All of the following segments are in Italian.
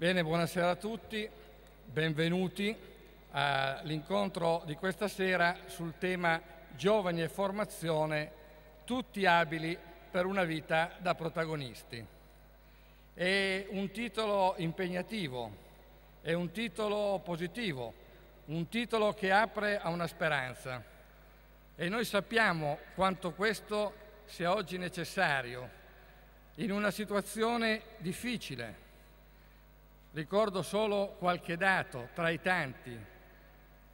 Bene, buonasera a tutti, benvenuti all'incontro di questa sera sul tema Giovani e formazione, tutti abili per una vita da protagonisti. È un titolo impegnativo, è un titolo positivo, un titolo che apre a una speranza e noi sappiamo quanto questo sia oggi necessario in una situazione difficile, Ricordo solo qualche dato tra i tanti.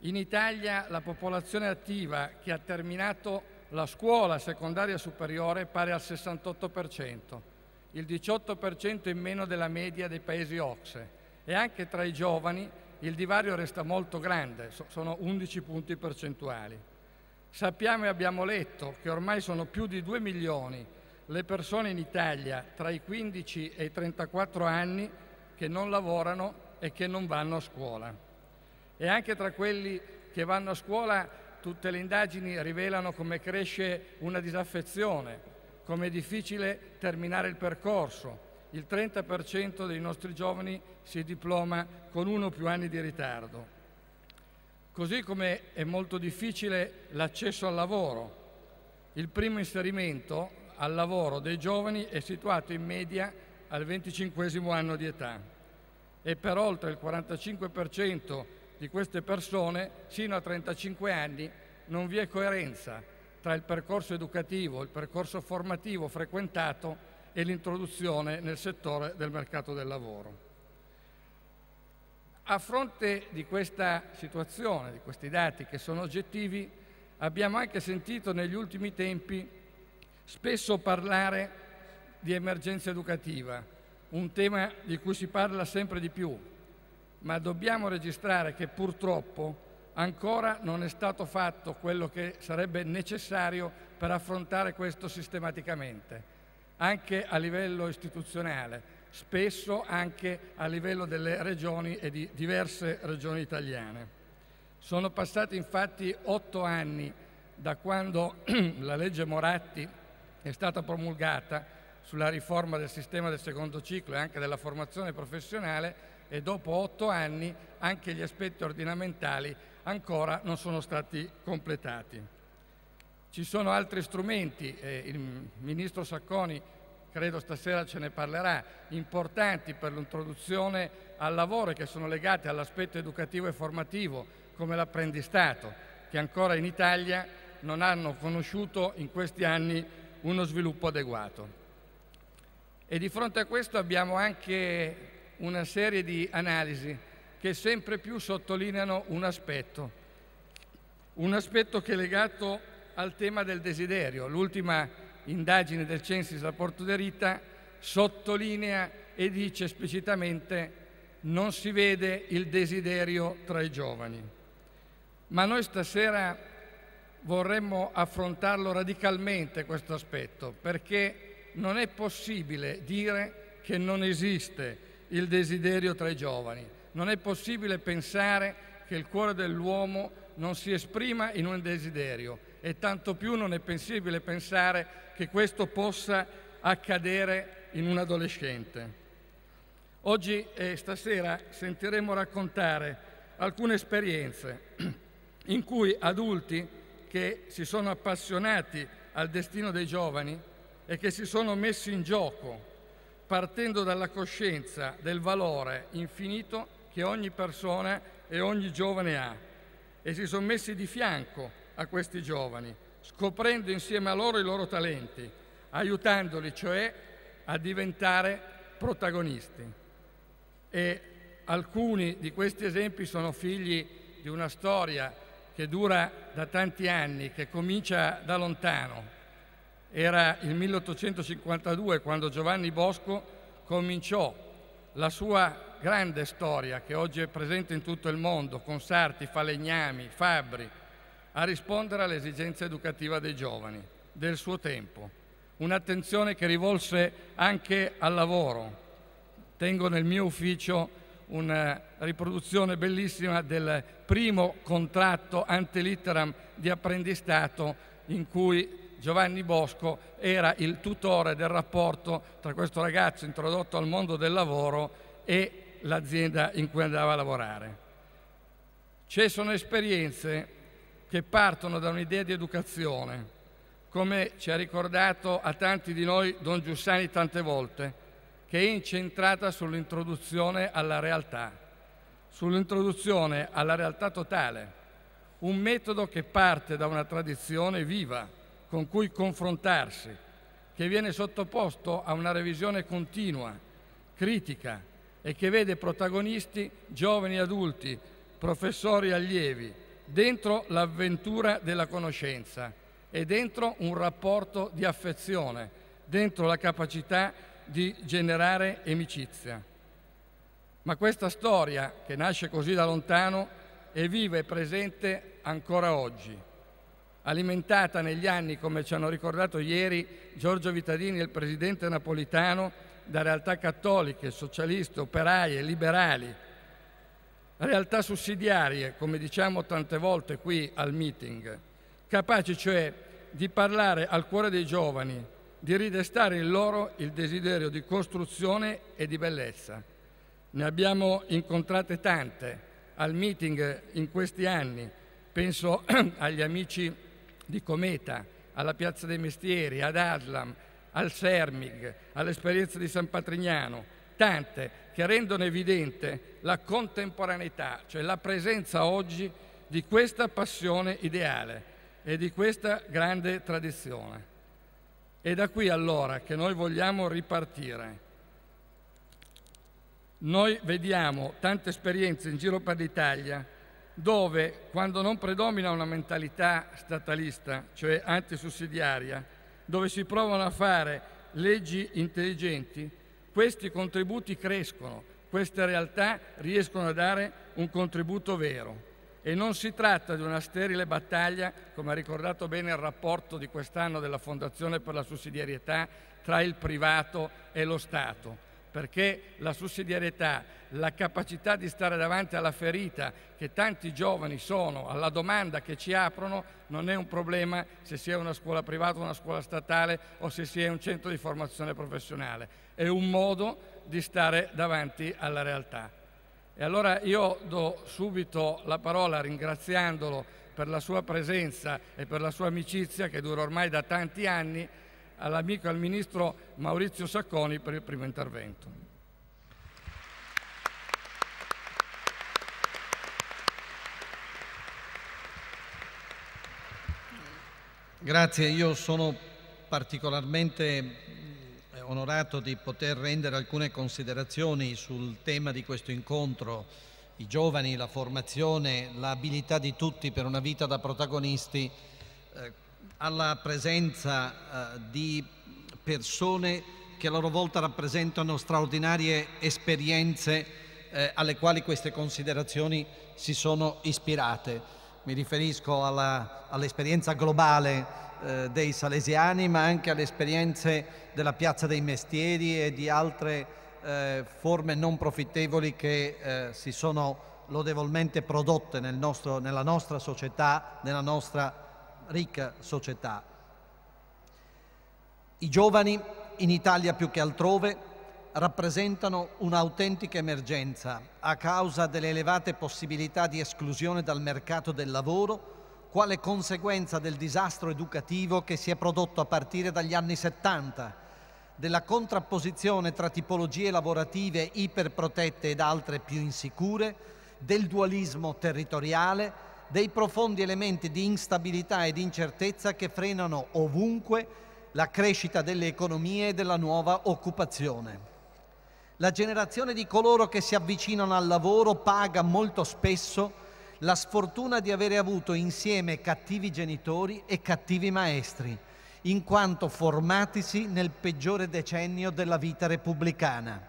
In Italia la popolazione attiva che ha terminato la scuola secondaria superiore è pari al 68%, il 18% in meno della media dei paesi OCSE e anche tra i giovani il divario resta molto grande, sono 11 punti percentuali. Sappiamo e abbiamo letto che ormai sono più di 2 milioni le persone in Italia tra i 15 e i 34 anni che non lavorano e che non vanno a scuola. E anche tra quelli che vanno a scuola tutte le indagini rivelano come cresce una disaffezione, come è difficile terminare il percorso. Il 30% dei nostri giovani si diploma con uno o più anni di ritardo. Così come è molto difficile l'accesso al lavoro. Il primo inserimento al lavoro dei giovani è situato in media al 25 anno di età e per oltre il 45% di queste persone sino a 35 anni non vi è coerenza tra il percorso educativo, il percorso formativo frequentato e l'introduzione nel settore del mercato del lavoro. A fronte di questa situazione, di questi dati che sono oggettivi, abbiamo anche sentito negli ultimi tempi spesso parlare di emergenza educativa, un tema di cui si parla sempre di più, ma dobbiamo registrare che purtroppo ancora non è stato fatto quello che sarebbe necessario per affrontare questo sistematicamente, anche a livello istituzionale, spesso anche a livello delle regioni e di diverse regioni italiane. Sono passati infatti otto anni da quando la legge Moratti è stata promulgata sulla riforma del sistema del secondo ciclo e anche della formazione professionale e dopo otto anni anche gli aspetti ordinamentali ancora non sono stati completati. Ci sono altri strumenti, eh, il Ministro Sacconi credo stasera ce ne parlerà, importanti per l'introduzione al lavoro che sono legati all'aspetto educativo e formativo come l'apprendistato che ancora in Italia non hanno conosciuto in questi anni uno sviluppo adeguato. E di fronte a questo abbiamo anche una serie di analisi che sempre più sottolineano un aspetto, un aspetto che è legato al tema del desiderio. L'ultima indagine del Censis a Porto de Rita sottolinea e dice esplicitamente non si vede il desiderio tra i giovani. Ma noi stasera vorremmo affrontarlo radicalmente questo aspetto, perché non è possibile dire che non esiste il desiderio tra i giovani, non è possibile pensare che il cuore dell'uomo non si esprima in un desiderio e tanto più non è possibile pensare che questo possa accadere in un adolescente. Oggi e stasera sentiremo raccontare alcune esperienze in cui adulti che si sono appassionati al destino dei giovani e che si sono messi in gioco partendo dalla coscienza del valore infinito che ogni persona e ogni giovane ha e si sono messi di fianco a questi giovani, scoprendo insieme a loro i loro talenti, aiutandoli cioè a diventare protagonisti. E alcuni di questi esempi sono figli di una storia che dura da tanti anni, che comincia da lontano, era il 1852 quando Giovanni Bosco cominciò la sua grande storia che oggi è presente in tutto il mondo, con sarti, falegnami, fabbri, a rispondere all'esigenza educativa dei giovani, del suo tempo. Un'attenzione che rivolse anche al lavoro. Tengo nel mio ufficio una riproduzione bellissima del primo contratto antelitteram di apprendistato in cui Giovanni Bosco era il tutore del rapporto tra questo ragazzo introdotto al mondo del lavoro e l'azienda in cui andava a lavorare. Ci sono esperienze che partono da un'idea di educazione, come ci ha ricordato a tanti di noi Don Giussani tante volte, che è incentrata sull'introduzione alla realtà, sull'introduzione alla realtà totale, un metodo che parte da una tradizione viva, con cui confrontarsi, che viene sottoposto a una revisione continua, critica e che vede protagonisti giovani adulti, professori e allievi, dentro l'avventura della conoscenza e dentro un rapporto di affezione, dentro la capacità di generare amicizia. Ma questa storia, che nasce così da lontano, è viva e presente ancora oggi alimentata negli anni, come ci hanno ricordato ieri Giorgio Vitadini e il presidente napolitano, da realtà cattoliche, socialiste, operaie, liberali, realtà sussidiarie, come diciamo tante volte qui al meeting, capaci cioè di parlare al cuore dei giovani, di ridestare in loro il desiderio di costruzione e di bellezza. Ne abbiamo incontrate tante al meeting in questi anni, penso agli amici di Cometa, alla Piazza dei Mestieri, ad Aslam, al Sermig, all'esperienza di San Patrignano, tante che rendono evidente la contemporaneità, cioè la presenza oggi di questa passione ideale e di questa grande tradizione. È da qui allora che noi vogliamo ripartire. Noi vediamo tante esperienze in giro per l'Italia dove, quando non predomina una mentalità statalista, cioè antisussidiaria, dove si provano a fare leggi intelligenti, questi contributi crescono, queste realtà riescono a dare un contributo vero. E non si tratta di una sterile battaglia, come ha ricordato bene il rapporto di quest'anno della Fondazione per la Sussidiarietà, tra il privato e lo Stato perché la sussidiarietà, la capacità di stare davanti alla ferita che tanti giovani sono, alla domanda che ci aprono, non è un problema se si è una scuola privata, una scuola statale o se si è un centro di formazione professionale, è un modo di stare davanti alla realtà. E allora io do subito la parola ringraziandolo per la sua presenza e per la sua amicizia che dura ormai da tanti anni all'amico e al ministro Maurizio Sacconi per il primo intervento. Grazie, io sono particolarmente eh, onorato di poter rendere alcune considerazioni sul tema di questo incontro, i giovani, la formazione, l'abilità di tutti per una vita da protagonisti, eh, alla presenza eh, di persone che a loro volta rappresentano straordinarie esperienze eh, alle quali queste considerazioni si sono ispirate. Mi riferisco all'esperienza globale eh, dei salesiani, ma anche alle esperienze della Piazza dei Mestieri e di altre eh, forme non profittevoli che eh, si sono lodevolmente prodotte nel nostro, nella nostra società, nella nostra ricca società. I giovani, in Italia più che altrove, rappresentano un'autentica emergenza a causa delle elevate possibilità di esclusione dal mercato del lavoro quale conseguenza del disastro educativo che si è prodotto a partire dagli anni 70, della contrapposizione tra tipologie lavorative iperprotette ed altre più insicure, del dualismo territoriale, dei profondi elementi di instabilità e di incertezza che frenano ovunque la crescita delle economie e della nuova occupazione. La generazione di coloro che si avvicinano al lavoro paga molto spesso la sfortuna di avere avuto insieme cattivi genitori e cattivi maestri, in quanto formatisi nel peggiore decennio della vita repubblicana.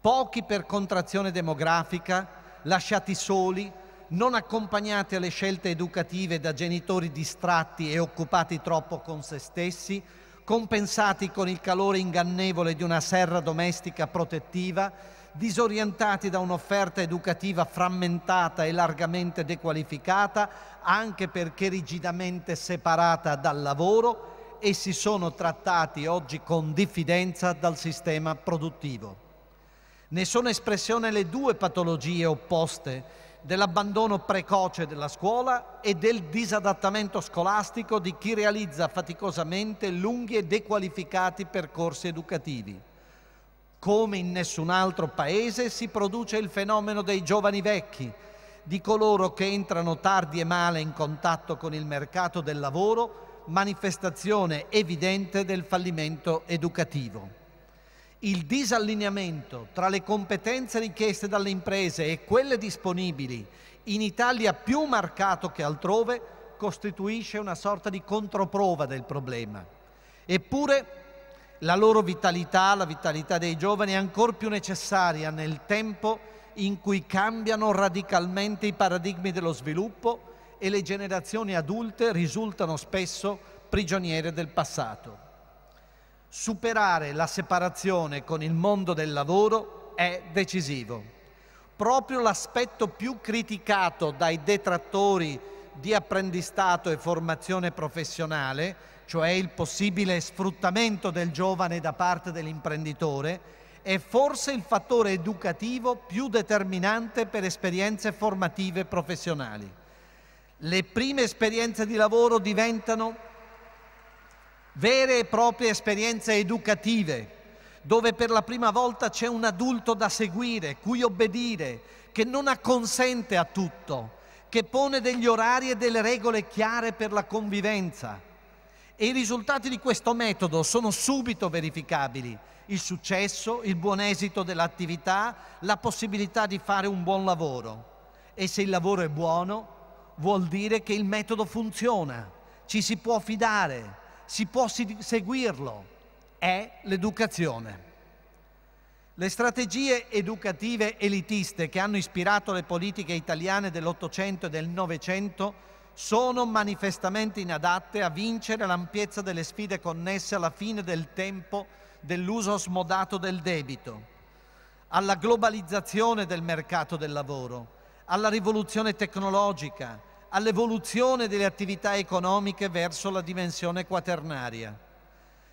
Pochi per contrazione demografica, lasciati soli, non accompagnate alle scelte educative da genitori distratti e occupati troppo con se stessi, compensati con il calore ingannevole di una serra domestica protettiva, disorientati da un'offerta educativa frammentata e largamente dequalificata, anche perché rigidamente separata dal lavoro, essi sono trattati oggi con diffidenza dal sistema produttivo. Ne sono espressione le due patologie opposte dell'abbandono precoce della scuola e del disadattamento scolastico di chi realizza faticosamente lunghi e dequalificati percorsi educativi. Come in nessun altro paese si produce il fenomeno dei giovani vecchi, di coloro che entrano tardi e male in contatto con il mercato del lavoro, manifestazione evidente del fallimento educativo il disallineamento tra le competenze richieste dalle imprese e quelle disponibili in Italia più marcato che altrove costituisce una sorta di controprova del problema. Eppure la loro vitalità, la vitalità dei giovani è ancora più necessaria nel tempo in cui cambiano radicalmente i paradigmi dello sviluppo e le generazioni adulte risultano spesso prigioniere del passato superare la separazione con il mondo del lavoro è decisivo. Proprio l'aspetto più criticato dai detrattori di apprendistato e formazione professionale, cioè il possibile sfruttamento del giovane da parte dell'imprenditore, è forse il fattore educativo più determinante per esperienze formative professionali. Le prime esperienze di lavoro diventano vere e proprie esperienze educative, dove per la prima volta c'è un adulto da seguire, cui obbedire, che non acconsente a tutto, che pone degli orari e delle regole chiare per la convivenza. E i risultati di questo metodo sono subito verificabili. Il successo, il buon esito dell'attività, la possibilità di fare un buon lavoro. E se il lavoro è buono, vuol dire che il metodo funziona, ci si può fidare si può seguirlo, è l'educazione. Le strategie educative elitiste che hanno ispirato le politiche italiane dell'Ottocento e del Novecento sono manifestamente inadatte a vincere l'ampiezza delle sfide connesse alla fine del tempo dell'uso smodato del debito, alla globalizzazione del mercato del lavoro, alla rivoluzione tecnologica, all'evoluzione delle attività economiche verso la dimensione quaternaria.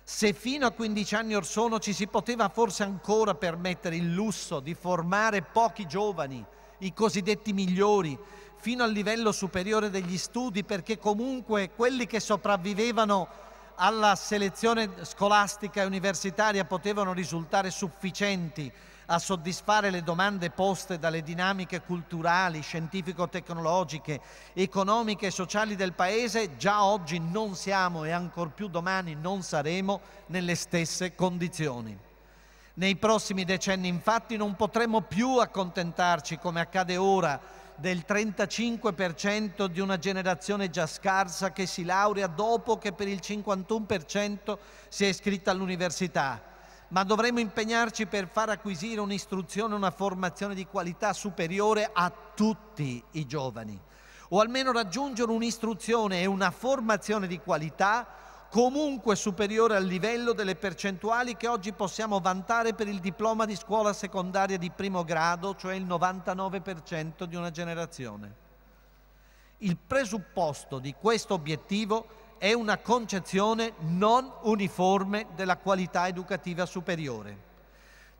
Se fino a 15 anni or sono ci si poteva forse ancora permettere il lusso di formare pochi giovani, i cosiddetti migliori, fino al livello superiore degli studi, perché comunque quelli che sopravvivevano alla selezione scolastica e universitaria potevano risultare sufficienti a soddisfare le domande poste dalle dinamiche culturali, scientifico-tecnologiche, economiche e sociali del Paese, già oggi non siamo e ancor più domani non saremo nelle stesse condizioni. Nei prossimi decenni infatti non potremo più accontentarci, come accade ora, del 35% di una generazione già scarsa che si laurea dopo che per il 51% si è iscritta all'università ma dovremmo impegnarci per far acquisire un'istruzione, una formazione di qualità superiore a tutti i giovani, o almeno raggiungere un'istruzione e una formazione di qualità comunque superiore al livello delle percentuali che oggi possiamo vantare per il diploma di scuola secondaria di primo grado, cioè il 99% di una generazione. Il presupposto di questo obiettivo è una concezione non uniforme della qualità educativa superiore.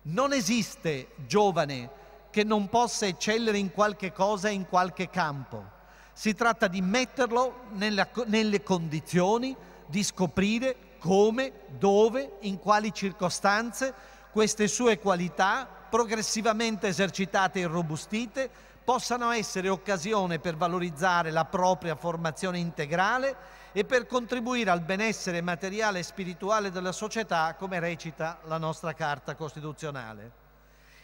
Non esiste giovane che non possa eccellere in qualche cosa e in qualche campo. Si tratta di metterlo nella, nelle condizioni di scoprire come, dove, in quali circostanze queste sue qualità, progressivamente esercitate e robustite, possano essere occasione per valorizzare la propria formazione integrale e per contribuire al benessere materiale e spirituale della società, come recita la nostra Carta Costituzionale.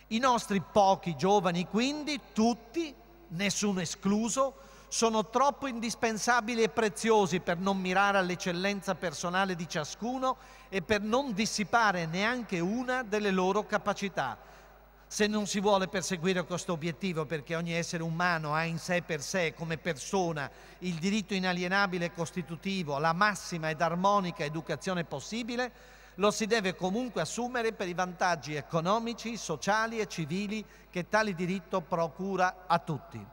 I nostri pochi giovani, quindi, tutti, nessuno escluso, sono troppo indispensabili e preziosi per non mirare all'eccellenza personale di ciascuno e per non dissipare neanche una delle loro capacità se non si vuole perseguire questo obiettivo, perché ogni essere umano ha in sé per sé, come persona, il diritto inalienabile e costitutivo alla massima ed armonica educazione possibile, lo si deve comunque assumere per i vantaggi economici, sociali e civili che tale diritto procura a tutti.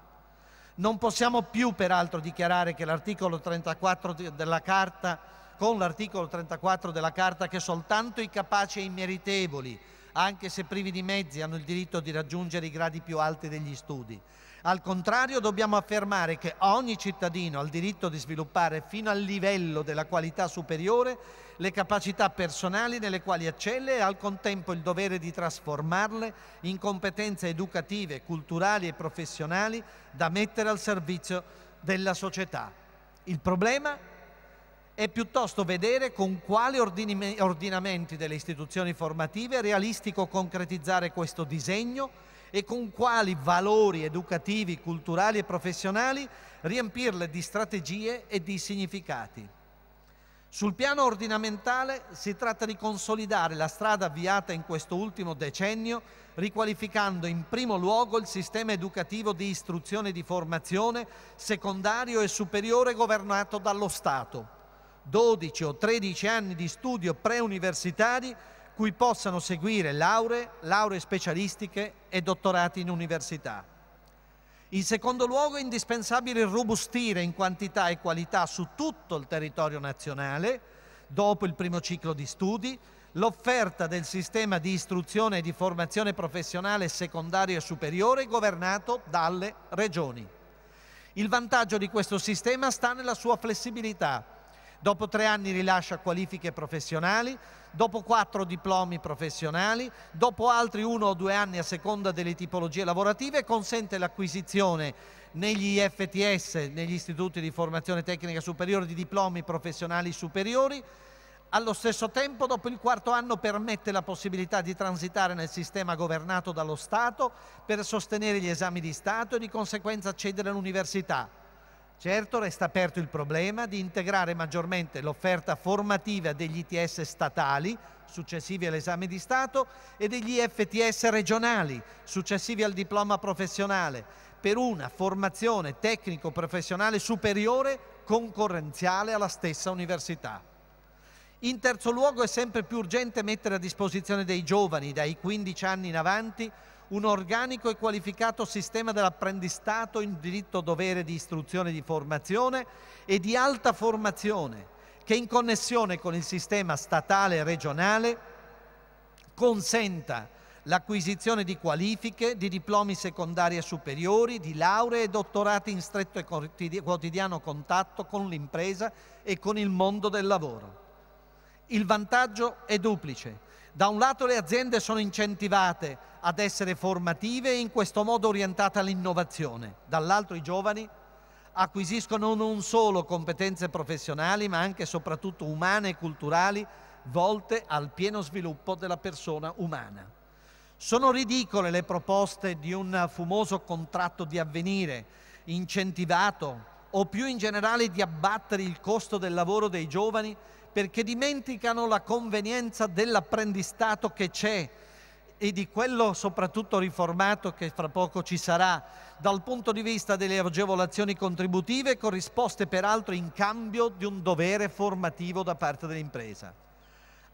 Non possiamo più peraltro dichiarare che l'articolo 34 della Carta, con l'articolo 34 della Carta, che soltanto i capaci e i meritevoli anche se privi di mezzi, hanno il diritto di raggiungere i gradi più alti degli studi. Al contrario, dobbiamo affermare che ogni cittadino ha il diritto di sviluppare fino al livello della qualità superiore le capacità personali nelle quali eccelle e al contempo il dovere di trasformarle in competenze educative, culturali e professionali da mettere al servizio della società. Il problema è piuttosto vedere con quali ordinamenti delle istituzioni formative è realistico concretizzare questo disegno e con quali valori educativi, culturali e professionali riempirle di strategie e di significati. Sul piano ordinamentale si tratta di consolidare la strada avviata in questo ultimo decennio, riqualificando in primo luogo il sistema educativo di istruzione e di formazione secondario e superiore governato dallo Stato 12 o 13 anni di studio preuniversitari cui possano seguire lauree, lauree specialistiche e dottorati in università. In secondo luogo è indispensabile robustire in quantità e qualità su tutto il territorio nazionale, dopo il primo ciclo di studi, l'offerta del sistema di istruzione e di formazione professionale secondaria e superiore governato dalle regioni. Il vantaggio di questo sistema sta nella sua flessibilità, dopo tre anni rilascia qualifiche professionali, dopo quattro diplomi professionali, dopo altri uno o due anni a seconda delle tipologie lavorative, consente l'acquisizione negli FTS, negli istituti di formazione tecnica superiore, di diplomi professionali superiori. Allo stesso tempo, dopo il quarto anno, permette la possibilità di transitare nel sistema governato dallo Stato per sostenere gli esami di Stato e di conseguenza accedere all'università Certo resta aperto il problema di integrare maggiormente l'offerta formativa degli ITS statali, successivi all'esame di Stato, e degli FTS regionali, successivi al diploma professionale, per una formazione tecnico-professionale superiore concorrenziale alla stessa università. In terzo luogo è sempre più urgente mettere a disposizione dei giovani dai 15 anni in avanti un organico e qualificato sistema dell'apprendistato in diritto dovere di istruzione e di formazione e di alta formazione che in connessione con il sistema statale e regionale consenta l'acquisizione di qualifiche, di diplomi secondari e superiori, di lauree e dottorati in stretto e quotidiano contatto con l'impresa e con il mondo del lavoro. Il vantaggio è duplice. Da un lato le aziende sono incentivate ad essere formative e in questo modo orientate all'innovazione, dall'altro i giovani acquisiscono non solo competenze professionali ma anche e soprattutto umane e culturali volte al pieno sviluppo della persona umana. Sono ridicole le proposte di un fumoso contratto di avvenire, incentivato o più in generale di abbattere il costo del lavoro dei giovani perché dimenticano la convenienza dell'apprendistato che c'è e di quello soprattutto riformato che fra poco ci sarà dal punto di vista delle agevolazioni contributive corrisposte peraltro in cambio di un dovere formativo da parte dell'impresa.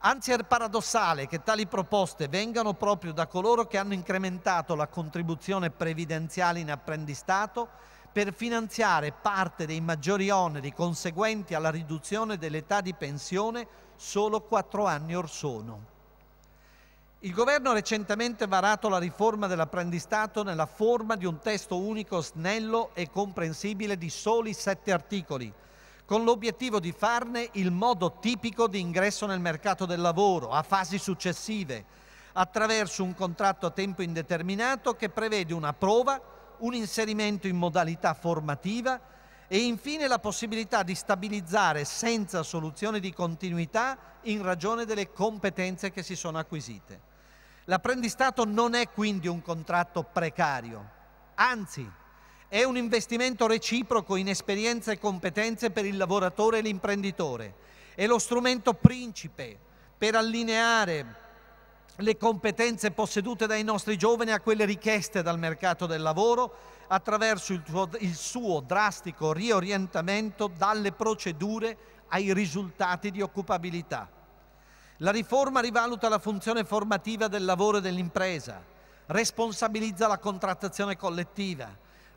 Anzi è paradossale che tali proposte vengano proprio da coloro che hanno incrementato la contribuzione previdenziale in apprendistato per finanziare parte dei maggiori oneri conseguenti alla riduzione dell'età di pensione solo quattro anni or sono. Il governo ha recentemente varato la riforma dell'apprendistato nella forma di un testo unico snello e comprensibile di soli sette articoli, con l'obiettivo di farne il modo tipico di ingresso nel mercato del lavoro a fasi successive, attraverso un contratto a tempo indeterminato che prevede una prova un inserimento in modalità formativa e infine la possibilità di stabilizzare senza soluzione di continuità in ragione delle competenze che si sono acquisite. L'apprendistato non è quindi un contratto precario, anzi è un investimento reciproco in esperienze e competenze per il lavoratore e l'imprenditore. È lo strumento principe per allineare le competenze possedute dai nostri giovani a quelle richieste dal mercato del lavoro attraverso il, tuo, il suo drastico riorientamento dalle procedure ai risultati di occupabilità. La riforma rivaluta la funzione formativa del lavoro e dell'impresa, responsabilizza la contrattazione collettiva,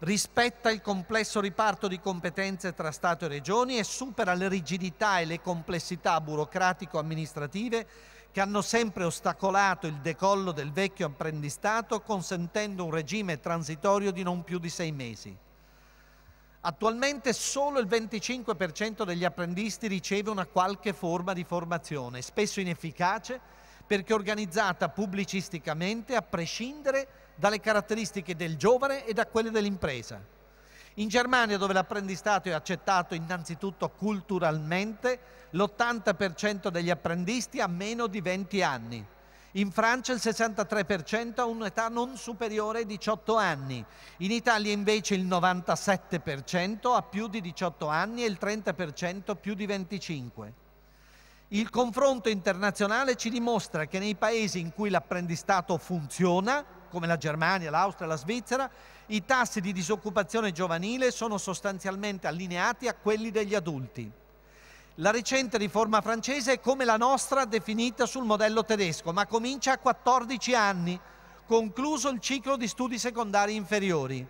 rispetta il complesso riparto di competenze tra Stato e Regioni e supera le rigidità e le complessità burocratico-amministrative che hanno sempre ostacolato il decollo del vecchio apprendistato consentendo un regime transitorio di non più di sei mesi. Attualmente solo il 25% degli apprendisti riceve una qualche forma di formazione, spesso inefficace perché organizzata pubblicisticamente a prescindere dalle caratteristiche del giovane e da quelle dell'impresa. In Germania, dove l'apprendistato è accettato innanzitutto culturalmente, l'80% degli apprendisti ha meno di 20 anni. In Francia il 63% ha un'età non superiore ai 18 anni, in Italia invece il 97% ha più di 18 anni e il 30% più di 25. Il confronto internazionale ci dimostra che nei paesi in cui l'apprendistato funziona, come la Germania, l'Austria, la Svizzera, i tassi di disoccupazione giovanile sono sostanzialmente allineati a quelli degli adulti. La recente riforma francese è come la nostra definita sul modello tedesco, ma comincia a 14 anni, concluso il ciclo di studi secondari inferiori.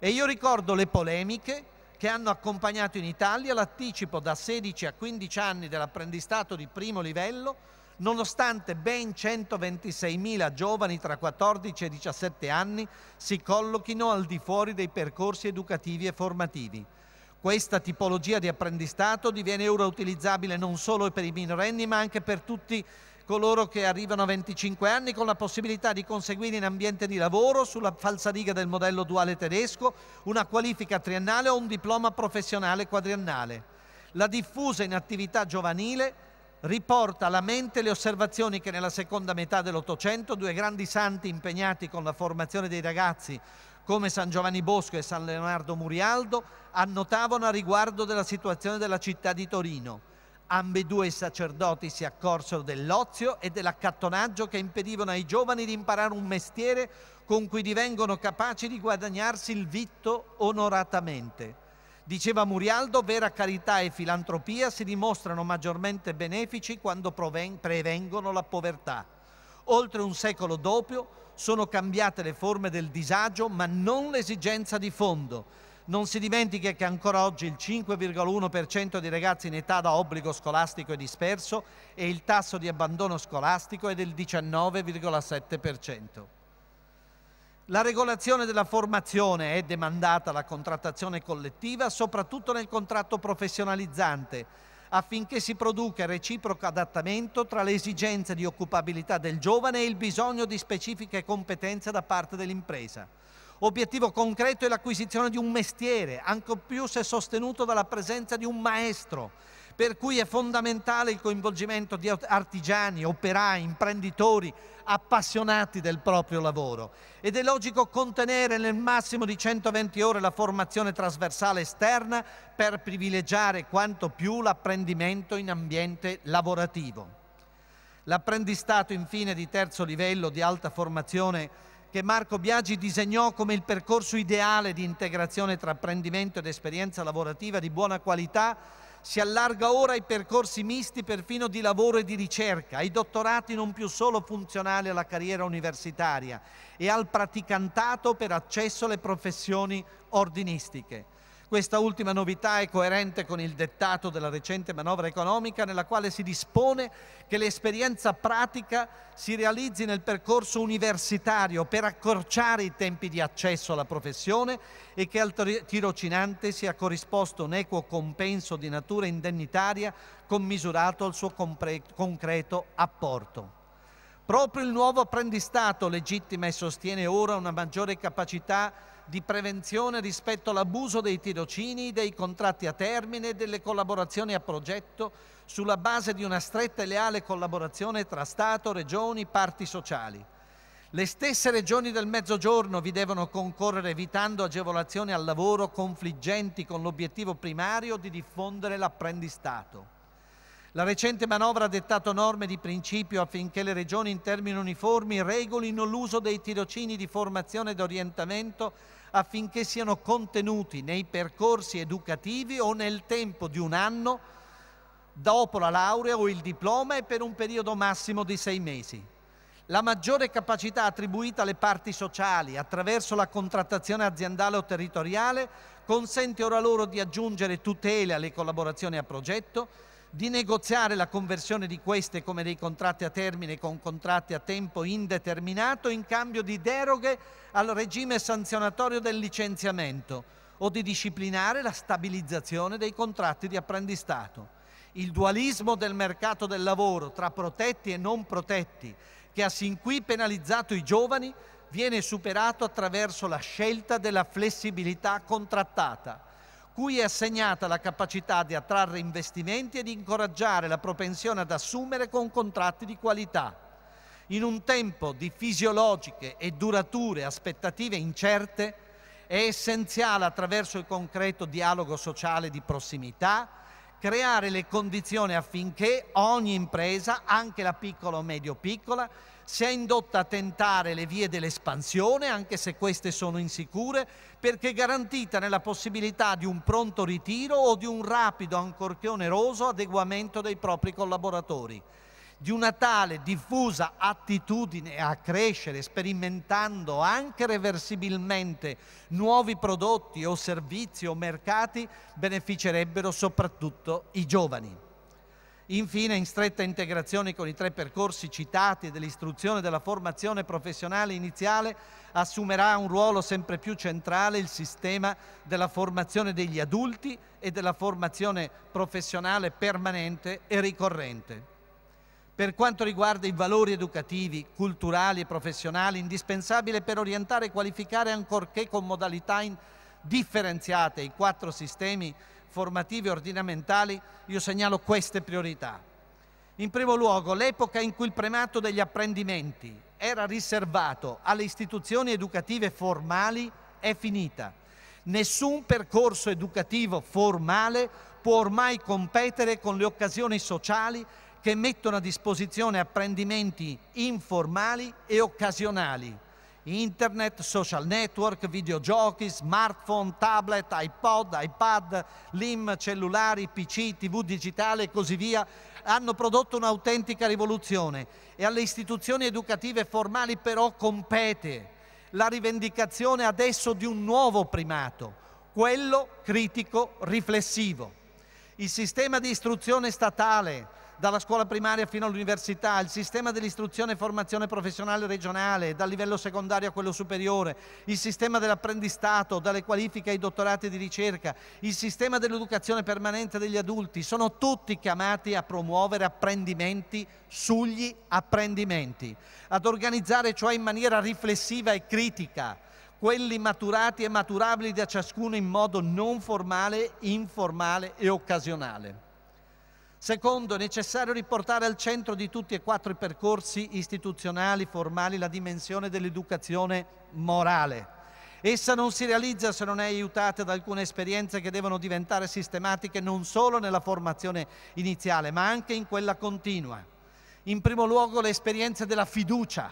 E io ricordo le polemiche che hanno accompagnato in Italia l'anticipo da 16 a 15 anni dell'apprendistato di primo livello nonostante ben 126.000 giovani tra 14 e 17 anni si collochino al di fuori dei percorsi educativi e formativi. Questa tipologia di apprendistato diviene ora utilizzabile non solo per i minorenni ma anche per tutti coloro che arrivano a 25 anni con la possibilità di conseguire in ambiente di lavoro, sulla falsariga del modello duale tedesco, una qualifica triennale o un diploma professionale quadriennale. La diffusa inattività giovanile riporta alla mente le osservazioni che nella seconda metà dell'Ottocento due grandi santi impegnati con la formazione dei ragazzi come San Giovanni Bosco e San Leonardo Murialdo annotavano a riguardo della situazione della città di Torino. Ambedue i sacerdoti si accorsero dell'ozio e dell'accattonaggio che impedivano ai giovani di imparare un mestiere con cui divengono capaci di guadagnarsi il vitto onoratamente. Diceva Murialdo, vera carità e filantropia si dimostrano maggiormente benefici quando prevengono la povertà. Oltre un secolo dopo sono cambiate le forme del disagio, ma non l'esigenza di fondo. Non si dimentichi che ancora oggi il 5,1% dei ragazzi in età da obbligo scolastico è disperso e il tasso di abbandono scolastico è del 19,7%. La regolazione della formazione è demandata alla contrattazione collettiva, soprattutto nel contratto professionalizzante, affinché si produca reciproco adattamento tra le esigenze di occupabilità del giovane e il bisogno di specifiche competenze da parte dell'impresa. Obiettivo concreto è l'acquisizione di un mestiere, anche più se sostenuto dalla presenza di un maestro per cui è fondamentale il coinvolgimento di artigiani, operai, imprenditori, appassionati del proprio lavoro ed è logico contenere nel massimo di 120 ore la formazione trasversale esterna per privilegiare quanto più l'apprendimento in ambiente lavorativo. L'apprendistato infine di terzo livello di alta formazione che Marco Biagi disegnò come il percorso ideale di integrazione tra apprendimento ed esperienza lavorativa di buona qualità si allarga ora ai percorsi misti perfino di lavoro e di ricerca, ai dottorati non più solo funzionali alla carriera universitaria e al praticantato per accesso alle professioni ordinistiche. Questa ultima novità è coerente con il dettato della recente manovra economica nella quale si dispone che l'esperienza pratica si realizzi nel percorso universitario per accorciare i tempi di accesso alla professione e che al tirocinante sia corrisposto un equo compenso di natura indennitaria commisurato al suo concreto apporto. Proprio il nuovo apprendistato legittima e sostiene ora una maggiore capacità di prevenzione rispetto all'abuso dei tirocini, dei contratti a termine e delle collaborazioni a progetto sulla base di una stretta e leale collaborazione tra Stato, Regioni, parti sociali. Le stesse regioni del Mezzogiorno vi devono concorrere evitando agevolazioni al lavoro confliggenti con l'obiettivo primario di diffondere l'apprendistato. La recente manovra ha dettato norme di principio affinché le regioni in termini uniformi regolino l'uso dei tirocini di formazione ed orientamento affinché siano contenuti nei percorsi educativi o nel tempo di un anno dopo la laurea o il diploma e per un periodo massimo di sei mesi. La maggiore capacità attribuita alle parti sociali attraverso la contrattazione aziendale o territoriale consente ora loro di aggiungere tutele alle collaborazioni a progetto di negoziare la conversione di queste come dei contratti a termine con contratti a tempo indeterminato in cambio di deroghe al regime sanzionatorio del licenziamento o di disciplinare la stabilizzazione dei contratti di apprendistato. Il dualismo del mercato del lavoro tra protetti e non protetti, che ha sin qui penalizzato i giovani, viene superato attraverso la scelta della flessibilità contrattata cui è assegnata la capacità di attrarre investimenti e di incoraggiare la propensione ad assumere con contratti di qualità. In un tempo di fisiologiche e durature aspettative incerte, è essenziale attraverso il concreto dialogo sociale di prossimità creare le condizioni affinché ogni impresa, anche la piccola o medio piccola, si è indotta a tentare le vie dell'espansione, anche se queste sono insicure, perché garantita nella possibilità di un pronto ritiro o di un rapido, ancorché oneroso, adeguamento dei propri collaboratori. Di una tale diffusa attitudine a crescere, sperimentando anche reversibilmente nuovi prodotti o servizi o mercati, beneficerebbero soprattutto i giovani. Infine, in stretta integrazione con i tre percorsi citati dell'istruzione e della formazione professionale iniziale, assumerà un ruolo sempre più centrale il sistema della formazione degli adulti e della formazione professionale permanente e ricorrente. Per quanto riguarda i valori educativi, culturali e professionali, indispensabile per orientare e qualificare ancorché con modalità differenziate i quattro sistemi formative e ordinamentali, io segnalo queste priorità. In primo luogo, l'epoca in cui il primato degli apprendimenti era riservato alle istituzioni educative formali è finita. Nessun percorso educativo formale può ormai competere con le occasioni sociali che mettono a disposizione apprendimenti informali e occasionali internet, social network, videogiochi, smartphone, tablet, iPod, iPad, LIM, cellulari, PC, TV digitale e così via, hanno prodotto un'autentica rivoluzione e alle istituzioni educative formali però compete la rivendicazione adesso di un nuovo primato, quello critico riflessivo. Il sistema di istruzione statale, dalla scuola primaria fino all'università, il sistema dell'istruzione e formazione professionale regionale, dal livello secondario a quello superiore, il sistema dell'apprendistato, dalle qualifiche ai dottorati di ricerca, il sistema dell'educazione permanente degli adulti, sono tutti chiamati a promuovere apprendimenti sugli apprendimenti, ad organizzare cioè in maniera riflessiva e critica quelli maturati e maturabili da ciascuno in modo non formale, informale e occasionale. Secondo, è necessario riportare al centro di tutti e quattro i percorsi istituzionali formali la dimensione dell'educazione morale. Essa non si realizza se non è aiutata da alcune esperienze che devono diventare sistematiche non solo nella formazione iniziale, ma anche in quella continua. In primo luogo l'esperienza della fiducia,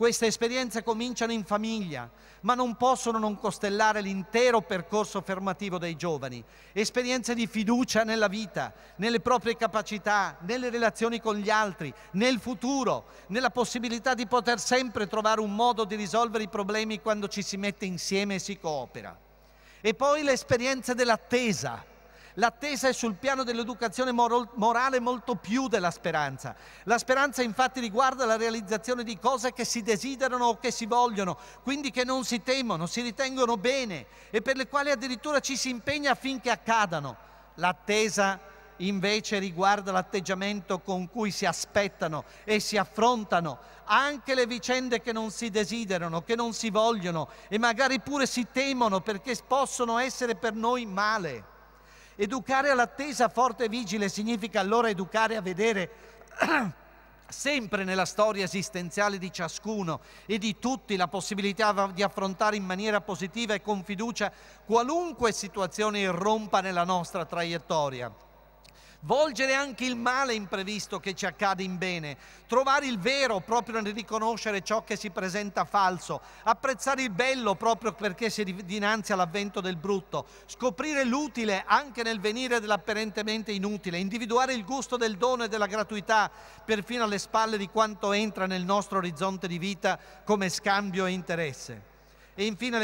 queste esperienze cominciano in famiglia, ma non possono non costellare l'intero percorso formativo dei giovani. Esperienze di fiducia nella vita, nelle proprie capacità, nelle relazioni con gli altri, nel futuro, nella possibilità di poter sempre trovare un modo di risolvere i problemi quando ci si mette insieme e si coopera. E poi le esperienze dell'attesa, L'attesa è sul piano dell'educazione morale molto più della speranza. La speranza infatti riguarda la realizzazione di cose che si desiderano o che si vogliono, quindi che non si temono, si ritengono bene e per le quali addirittura ci si impegna affinché accadano. L'attesa invece riguarda l'atteggiamento con cui si aspettano e si affrontano anche le vicende che non si desiderano, che non si vogliono e magari pure si temono perché possono essere per noi male. Educare all'attesa forte e vigile significa allora educare a vedere sempre nella storia esistenziale di ciascuno e di tutti la possibilità di affrontare in maniera positiva e con fiducia qualunque situazione irrompa nella nostra traiettoria volgere anche il male imprevisto che ci accade in bene, trovare il vero proprio nel riconoscere ciò che si presenta falso, apprezzare il bello proprio perché si è dinanzi all'avvento del brutto, scoprire l'utile anche nel venire dell'apparentemente inutile, individuare il gusto del dono e della gratuità perfino alle spalle di quanto entra nel nostro orizzonte di vita come scambio e interesse. E infine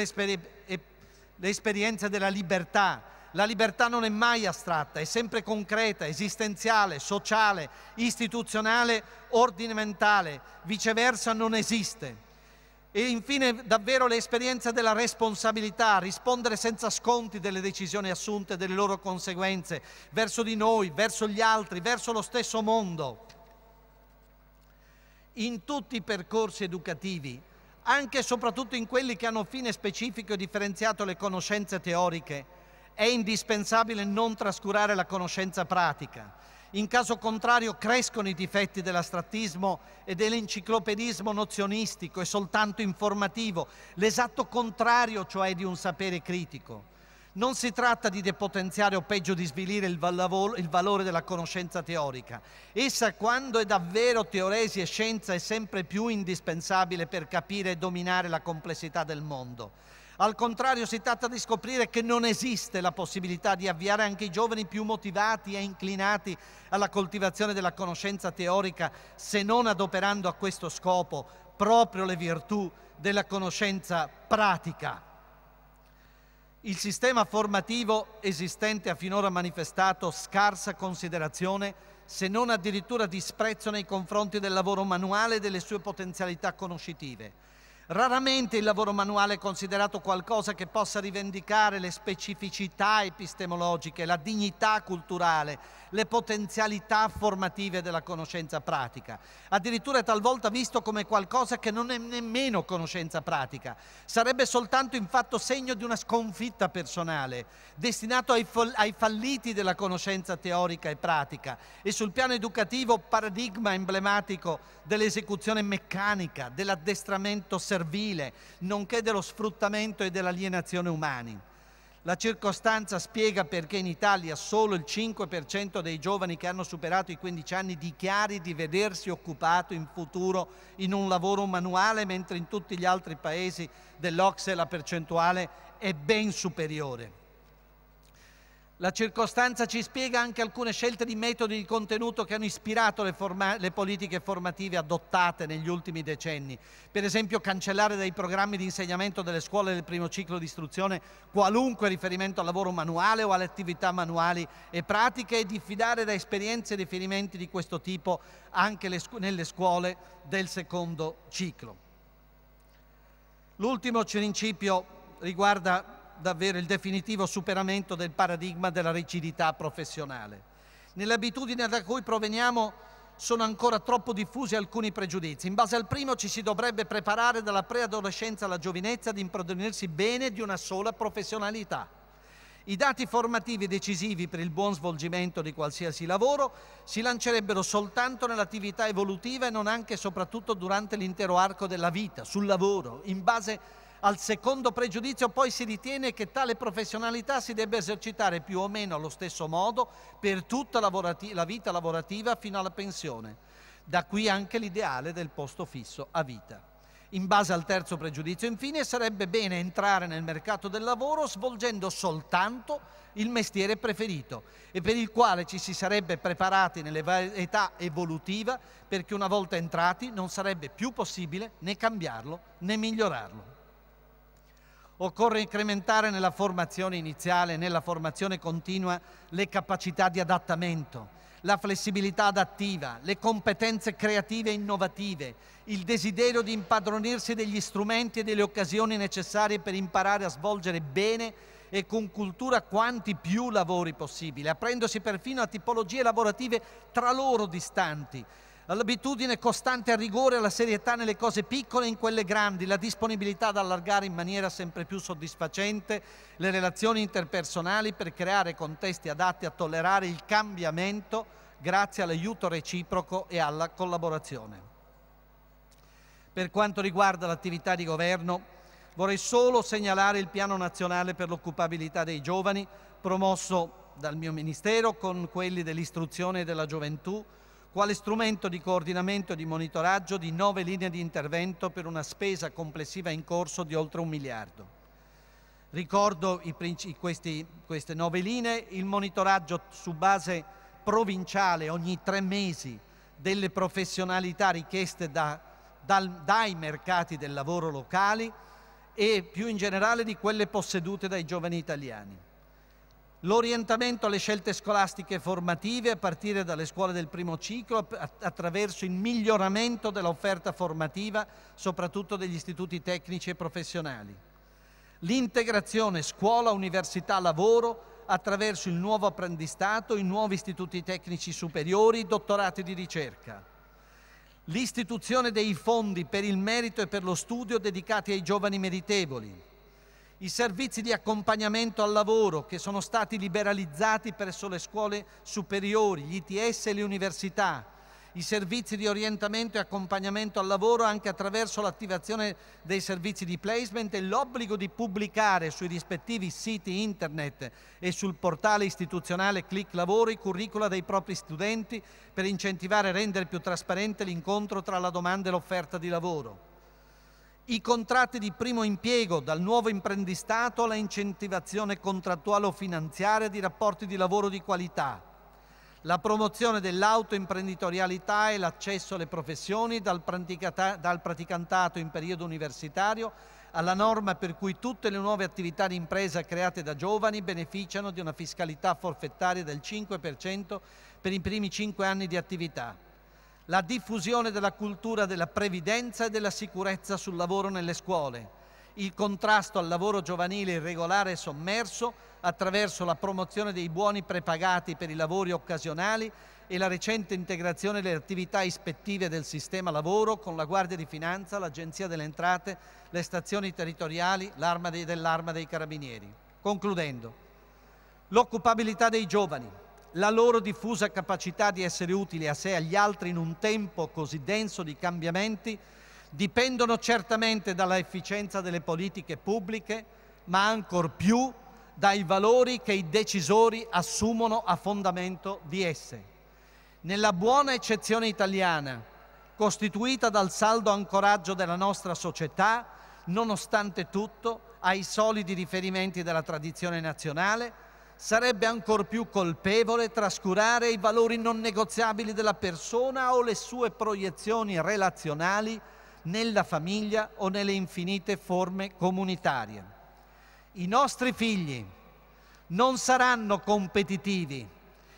l'esperienza della libertà la libertà non è mai astratta, è sempre concreta, esistenziale, sociale, istituzionale, ordinamentale, viceversa non esiste. E infine davvero l'esperienza della responsabilità, rispondere senza sconti delle decisioni assunte e delle loro conseguenze verso di noi, verso gli altri, verso lo stesso mondo. In tutti i percorsi educativi, anche e soprattutto in quelli che hanno fine specifico e differenziato le conoscenze teoriche, è indispensabile non trascurare la conoscenza pratica. In caso contrario crescono i difetti dell'astrattismo e dell'enciclopedismo nozionistico e soltanto informativo, l'esatto contrario cioè di un sapere critico. Non si tratta di depotenziare o peggio di svilire il, valavo- il valore della conoscenza teorica. Essa, quando è davvero teoresi e scienza, è sempre più indispensabile per capire e dominare la complessità del mondo. Al contrario si tratta di scoprire che non esiste la possibilità di avviare anche i giovani più motivati e inclinati alla coltivazione della conoscenza teorica se non adoperando a questo scopo proprio le virtù della conoscenza pratica. Il sistema formativo esistente ha finora manifestato scarsa considerazione se non addirittura disprezzo nei confronti del lavoro manuale e delle sue potenzialità conoscitive. Raramente il lavoro manuale è considerato qualcosa che possa rivendicare le specificità epistemologiche, la dignità culturale le potenzialità formative della conoscenza pratica, addirittura talvolta visto come qualcosa che non è nemmeno conoscenza pratica, sarebbe soltanto infatti segno di una sconfitta personale, destinato ai, ai falliti della conoscenza teorica e pratica e sul piano educativo paradigma emblematico dell'esecuzione meccanica, dell'addestramento servile, nonché dello sfruttamento e dell'alienazione umani. La circostanza spiega perché in Italia solo il 5% dei giovani che hanno superato i 15 anni dichiari di vedersi occupato in futuro in un lavoro manuale, mentre in tutti gli altri paesi dell'Ocse la percentuale è ben superiore. La circostanza ci spiega anche alcune scelte di metodi di contenuto che hanno ispirato le, forma- le, politiche formative adottate negli ultimi decenni. Per esempio cancellare dai programmi di insegnamento delle scuole del primo ciclo di istruzione qualunque riferimento al lavoro manuale o alle attività manuali e pratiche e diffidare da esperienze e riferimenti di questo tipo anche le scu- nelle scuole del secondo ciclo. L'ultimo principio riguarda davvero il definitivo superamento del paradigma della rigidità professionale. Nell'abitudine da cui proveniamo sono ancora troppo diffusi alcuni pregiudizi. In base al primo ci si dovrebbe preparare dalla preadolescenza alla giovinezza ad impadronirsi bene di una sola professionalità. I dati formativi decisivi per il buon svolgimento di qualsiasi lavoro si lancerebbero soltanto nell'attività evolutiva e non anche e soprattutto durante l'intero arco della vita, sul lavoro, in base a al secondo pregiudizio poi si ritiene che tale professionalità si debba esercitare più o meno allo stesso modo per tutta la vita lavorativa fino alla pensione. Da qui anche l'ideale del posto fisso a vita. In base al terzo pregiudizio, infine, sarebbe bene entrare nel mercato del lavoro svolgendo soltanto il mestiere preferito e per il quale ci si sarebbe preparati nell'età evolutiva perché una volta entrati non sarebbe più possibile né cambiarlo né migliorarlo. Occorre incrementare nella formazione iniziale e nella formazione continua le capacità di adattamento, la flessibilità adattiva, le competenze creative e innovative, il desiderio di impadronirsi degli strumenti e delle occasioni necessarie per imparare a svolgere bene e con cultura quanti più lavori possibile, aprendosi perfino a tipologie lavorative tra loro distanti l'abitudine costante al rigore, alla serietà nelle cose piccole e in quelle grandi, la disponibilità ad allargare in maniera sempre più soddisfacente le relazioni interpersonali per creare contesti adatti a tollerare il cambiamento grazie all'aiuto reciproco e alla collaborazione. Per quanto riguarda l'attività di governo, vorrei solo segnalare il Piano Nazionale per l'Occupabilità dei Giovani, promosso dal mio Ministero con quelli dell'istruzione e della gioventù, quale strumento di coordinamento e di monitoraggio di nove linee di intervento per una spesa complessiva in corso di oltre un miliardo. Ricordo principi, questi, queste nove linee, il monitoraggio su base provinciale ogni tre mesi delle professionalità richieste da, dal, dai mercati del lavoro locali e più in generale di quelle possedute dai giovani italiani l'orientamento alle scelte scolastiche formative a partire dalle scuole del primo ciclo attraverso il miglioramento dell'offerta formativa, soprattutto degli istituti tecnici e professionali. L'integrazione scuola-università-lavoro attraverso il nuovo apprendistato, i nuovi istituti tecnici superiori, i dottorati di ricerca. L'istituzione dei fondi per il merito e per lo studio dedicati ai giovani meritevoli, i servizi di accompagnamento al lavoro che sono stati liberalizzati presso le scuole superiori, gli ITS e le università, i servizi di orientamento e accompagnamento al lavoro anche attraverso l'attivazione dei servizi di placement e l'obbligo di pubblicare sui rispettivi siti internet e sul portale istituzionale Click Lavoro i curricula dei propri studenti per incentivare e rendere più trasparente l'incontro tra la domanda e l'offerta di lavoro i contratti di primo impiego dal nuovo imprendistato alla incentivazione contrattuale o finanziaria di rapporti di lavoro di qualità, la promozione dell'autoimprenditorialità e l'accesso alle professioni dal, dal praticantato in periodo universitario alla norma per cui tutte le nuove attività di impresa create da giovani beneficiano di una fiscalità forfettaria del 5% per i primi 5 anni di attività la diffusione della cultura della previdenza e della sicurezza sul lavoro nelle scuole, il contrasto al lavoro giovanile irregolare e sommerso attraverso la promozione dei buoni prepagati per i lavori occasionali e la recente integrazione delle attività ispettive del sistema lavoro con la Guardia di Finanza, l'Agenzia delle Entrate, le stazioni territoriali, l'arma dell'arma dei carabinieri. Concludendo, l'occupabilità dei giovani, la loro diffusa capacità di essere utili a sé e agli altri in un tempo così denso di cambiamenti dipendono certamente dalla efficienza delle politiche pubbliche, ma ancor più dai valori che i decisori assumono a fondamento di esse. Nella buona eccezione italiana, costituita dal saldo ancoraggio della nostra società, nonostante tutto, ai solidi riferimenti della tradizione nazionale, sarebbe ancor più colpevole trascurare i valori non negoziabili della persona o le sue proiezioni relazionali nella famiglia o nelle infinite forme comunitarie. I nostri figli non saranno competitivi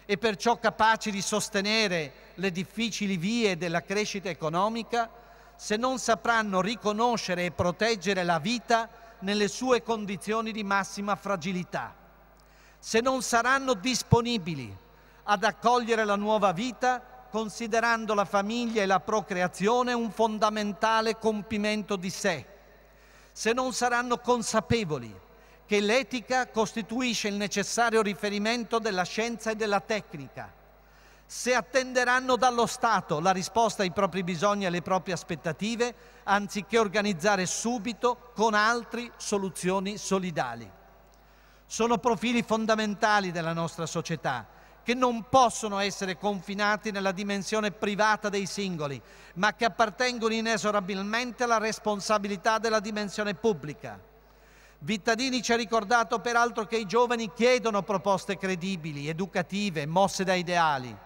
e perciò capaci di sostenere le difficili vie della crescita economica se non sapranno riconoscere e proteggere la vita nelle sue condizioni di massima fragilità se non saranno disponibili ad accogliere la nuova vita considerando la famiglia e la procreazione un fondamentale compimento di sé, se non saranno consapevoli che l'etica costituisce il necessario riferimento della scienza e della tecnica, se attenderanno dallo Stato la risposta ai propri bisogni e alle proprie aspettative, anziché organizzare subito con altri soluzioni solidali sono profili fondamentali della nostra società che non possono essere confinati nella dimensione privata dei singoli, ma che appartengono inesorabilmente alla responsabilità della dimensione pubblica. Vittadini ci ha ricordato peraltro che i giovani chiedono proposte credibili, educative, mosse da ideali.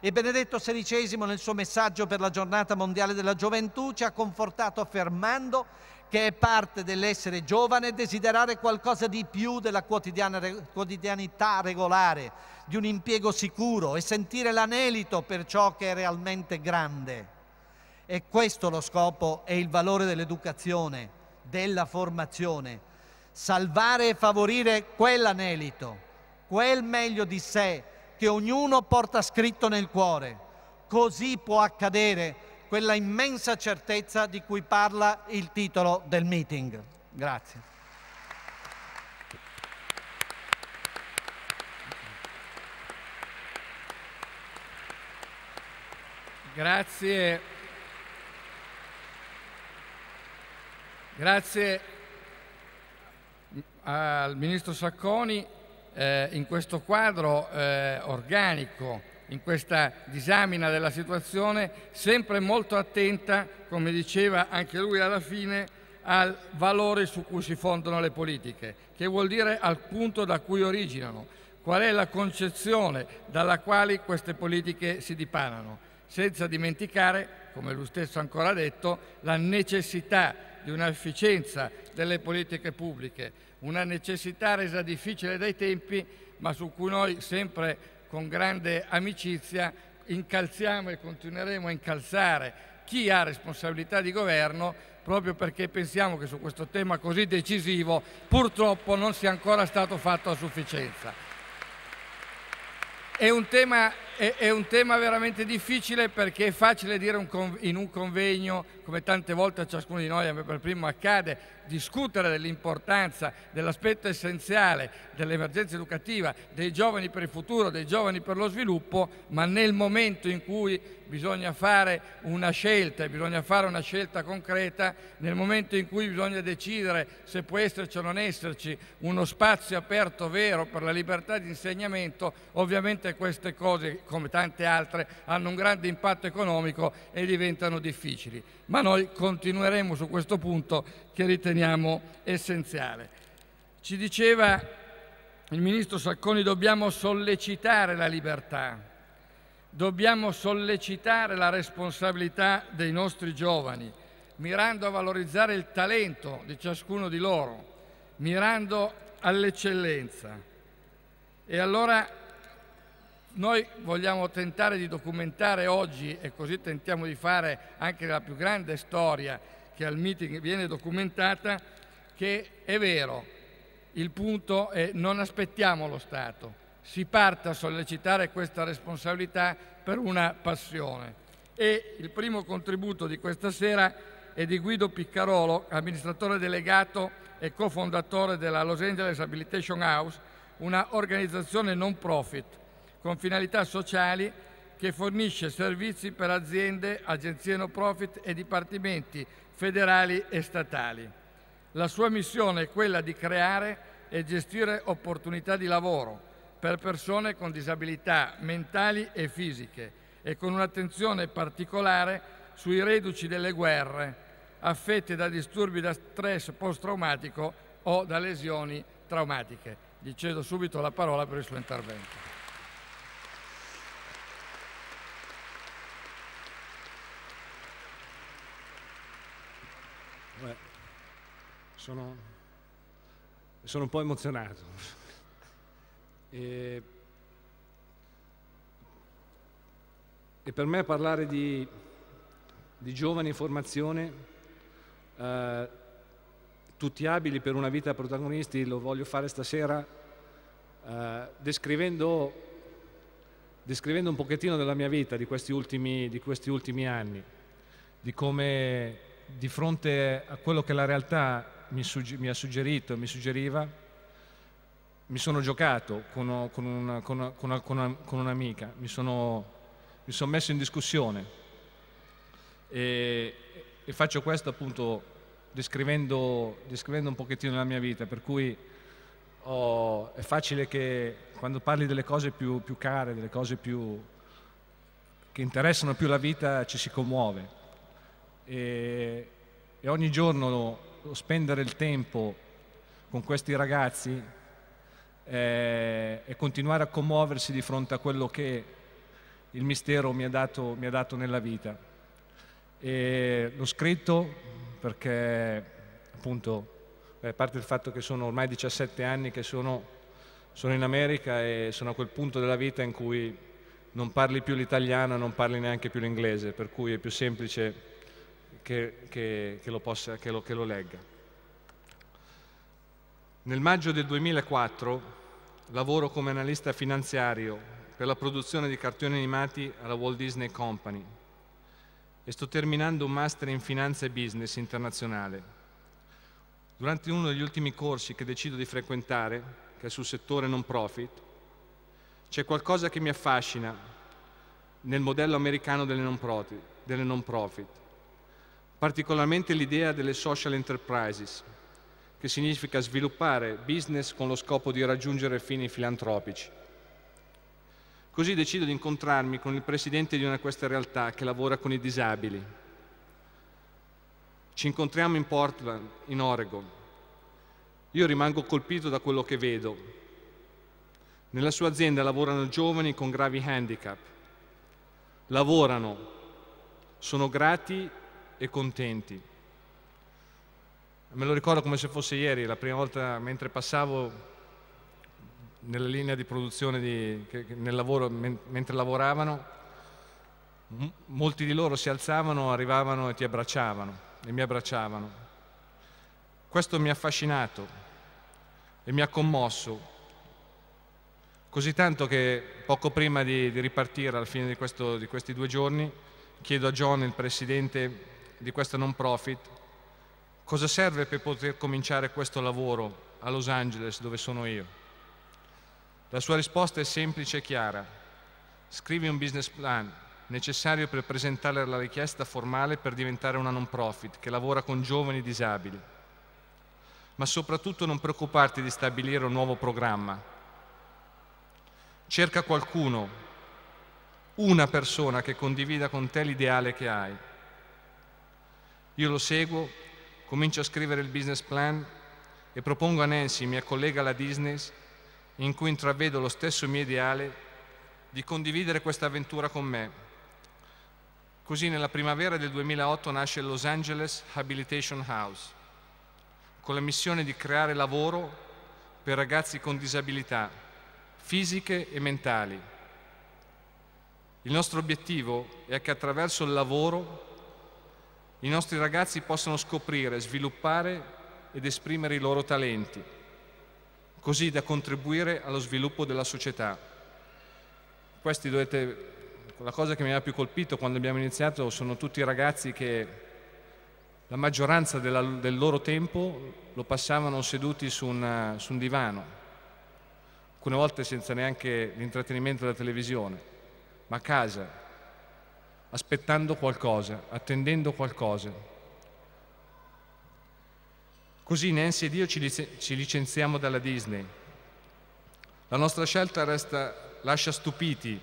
E Benedetto XVI nel suo messaggio per la giornata mondiale della gioventù ci ha confortato affermando che è parte dell'essere giovane e desiderare qualcosa di più della quotidianità regolare, di un impiego sicuro e sentire l'anelito per ciò che è realmente grande. E questo lo scopo e il valore dell'educazione, della formazione, salvare e favorire quell'anelito, quel meglio di sé che ognuno porta scritto nel cuore. Così può accadere quella immensa certezza di cui parla il titolo del meeting. Grazie. Grazie. Grazie al Ministro Sacconi eh, in questo quadro eh, organico in questa disamina della situazione, sempre molto attenta, come diceva anche lui alla fine, al valore su cui si fondano le politiche, che vuol dire al punto da cui originano, qual è la concezione dalla quale queste politiche si dipanano, senza dimenticare, come lui stesso ancora ha detto, la necessità di un'efficienza delle politiche pubbliche, una necessità resa difficile dai tempi, ma su cui noi sempre con grande amicizia incalziamo e continueremo a incalzare chi ha responsabilità di governo proprio perché pensiamo che su questo tema così decisivo purtroppo non sia ancora stato fatto a sufficienza. È un tema è, è, un tema veramente difficile perché è facile dire un in un convegno, come tante volte a ciascuno di noi, per primo accade, discutere dell'importanza, dell'aspetto essenziale dell'emergenza educativa, dei giovani per il futuro, dei giovani per lo sviluppo, ma nel momento in cui bisogna fare una scelta, e bisogna fare una scelta concreta, nel momento in cui bisogna decidere se può esserci o non esserci uno spazio aperto vero per la libertà di insegnamento, ovviamente queste cose come tante altre, hanno un grande impatto economico e diventano difficili. Ma noi continueremo su questo punto che riteniamo essenziale. Ci diceva il ministro Sacconi, dobbiamo sollecitare la libertà, dobbiamo sollecitare la responsabilità dei nostri giovani, mirando a valorizzare il talento di ciascuno di loro, mirando all'eccellenza. E allora noi vogliamo tentare di documentare oggi, e così tentiamo di fare anche la più grande storia che al meeting viene documentata, che è vero, il punto è non aspettiamo lo Stato, si parta a sollecitare questa responsabilità per una passione. E il primo contributo di questa sera è di Guido Piccarolo, amministratore delegato e cofondatore della Los Angeles Habilitation House, una organizzazione non profit con finalità sociali che fornisce servizi per aziende, agenzie no profit e dipartimenti federali e statali. La sua missione è quella di creare e gestire opportunità di lavoro per persone con disabilità mentali e fisiche e con un'attenzione particolare sui reduci delle guerre affette da disturbi da stress post-traumatico o da lesioni traumatiche. Gli cedo subito la parola per il suo intervento. sono, sono un po' emozionato. e, e, per me parlare di, di giovani in formazione, eh, tutti abili per una vita protagonisti, lo voglio fare stasera eh, descrivendo, descrivendo, un pochettino della mia vita di questi ultimi, di questi ultimi anni, di come di fronte a quello che la realtà mi, sugge mi ha suggerito, mi suggeriva, mi sono giocato con, con un'amica, con con un mi, sono, mi sono messo in discussione e, e faccio questo appunto descrivendo, descrivendo un pochettino la mia vita, per cui Oh, è facile che quando parli delle cose più, più care, delle cose più, che interessano più la vita, ci si commuove. E, e ogni giorno spendere il tempo con questi ragazzi eh, e continuare a commuoversi di fronte a quello che il mistero mi ha dato, mi ha dato nella vita. E l'ho scritto perché appunto, a parte il fatto che sono ormai 17 anni che sono, sono in America e sono a quel punto della vita in cui non parli più l'italiano e non parli neanche più l'inglese, per cui è più semplice che, che, che, lo possa, lo, che lo legga. Nel maggio del 2004 lavoro come analista finanziario per la produzione di cartoni animati alla Walt Disney Company e sto terminando un master in finanza e business internazionale. Durante uno degli ultimi corsi che decido di frequentare, che è sul settore non profit, c'è qualcosa che mi affascina nel modello americano delle non profit. Delle non profit particolarmente l'idea delle social enterprises, che significa sviluppare business con lo scopo di raggiungere fini filantropici. Così decido di incontrarmi con il presidente di una di queste realtà che lavora con i disabili. Ci incontriamo in Portland, in Oregon. Io rimango colpito da quello che vedo. Nella sua azienda lavorano giovani con gravi handicap. Lavorano, sono grati e contenti. Me lo ricordo come se fosse ieri, la prima volta mentre passavo nella linea di produzione, di, nel lavoro, mentre lavoravano, molti di loro si alzavano, arrivavano e ti abbracciavano, e mi abbracciavano. Questo mi ha affascinato e mi ha commosso, così tanto che poco prima di, di ripartire alla fine di, questo, di questi due giorni chiedo a John, il presidente di questa non profit, cosa serve per poter cominciare questo lavoro a Los Angeles dove sono io? La sua risposta è semplice e chiara. Scrivi un business plan necessario per presentare la richiesta formale per diventare una non profit che lavora con giovani disabili. Ma soprattutto non preoccuparti di stabilire un nuovo programma. Cerca qualcuno, una persona che condivida con te l'ideale che hai io lo seguo, comincio a scrivere il business plan e propongo a Nancy, mia collega alla Disney, in cui intravedo lo stesso mio ideale, di condividere questa avventura con me. Così nella primavera del 2008 nasce il Los Angeles Habilitation House, con la missione di creare lavoro per ragazzi con disabilità fisiche e mentali. Il nostro obiettivo è che attraverso il lavoro i nostri ragazzi possano scoprire, sviluppare ed esprimere i loro talenti, così da contribuire allo sviluppo della società. Questi dovete, la cosa che mi ha più colpito quando abbiamo iniziato sono tutti i ragazzi che la maggioranza della, del loro tempo lo passavano seduti su, una, su un divano, alcune volte senza neanche l'intrattenimento della televisione, ma a casa, aspettando qualcosa, attendendo qualcosa. Così Nancy ed io ci, lic- ci licenziamo dalla Disney. La nostra scelta resta, lascia stupiti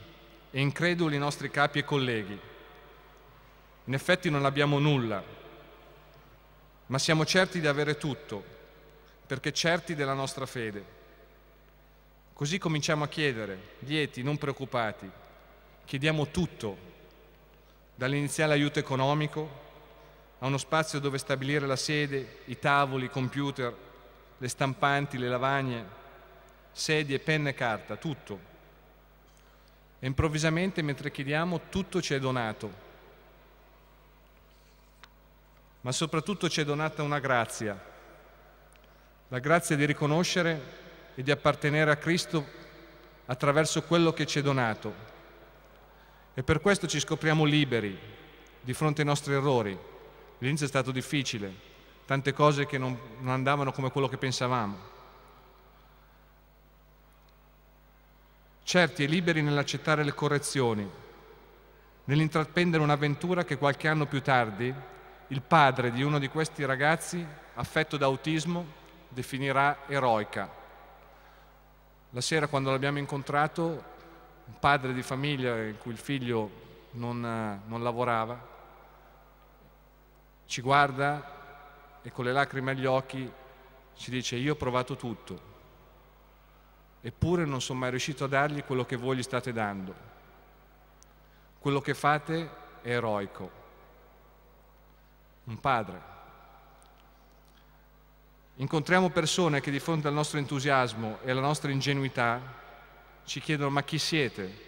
e increduli i nostri capi e colleghi. In effetti non abbiamo nulla, ma siamo certi di avere tutto, perché certi della nostra fede. Così cominciamo a chiedere, lieti, non preoccupati, chiediamo tutto dall'iniziale aiuto economico a uno spazio dove stabilire la sede, i tavoli, i computer, le stampanti, le lavagne, sedie, penne e carta, tutto. E improvvisamente, mentre chiediamo, tutto ci è donato. Ma soprattutto ci è donata una grazia, la grazia di riconoscere e di appartenere a Cristo attraverso quello che ci è donato, e per questo ci scopriamo liberi di fronte ai nostri errori. L'inizio è stato difficile, tante cose che non, non andavano come quello che pensavamo. Certi e liberi nell'accettare le correzioni, nell'intraprendere un'avventura che qualche anno più tardi il padre di uno di questi ragazzi, affetto da autismo, definirà eroica. La sera quando l'abbiamo incontrato un padre di famiglia in cui il figlio non, eh, non lavorava, ci guarda e con le lacrime agli occhi ci dice io ho provato tutto, eppure non sono mai riuscito a dargli quello che voi gli state dando. Quello che fate è eroico. Un padre. Incontriamo persone che di fronte al nostro entusiasmo e alla nostra ingenuità ci chiedono ma chi siete?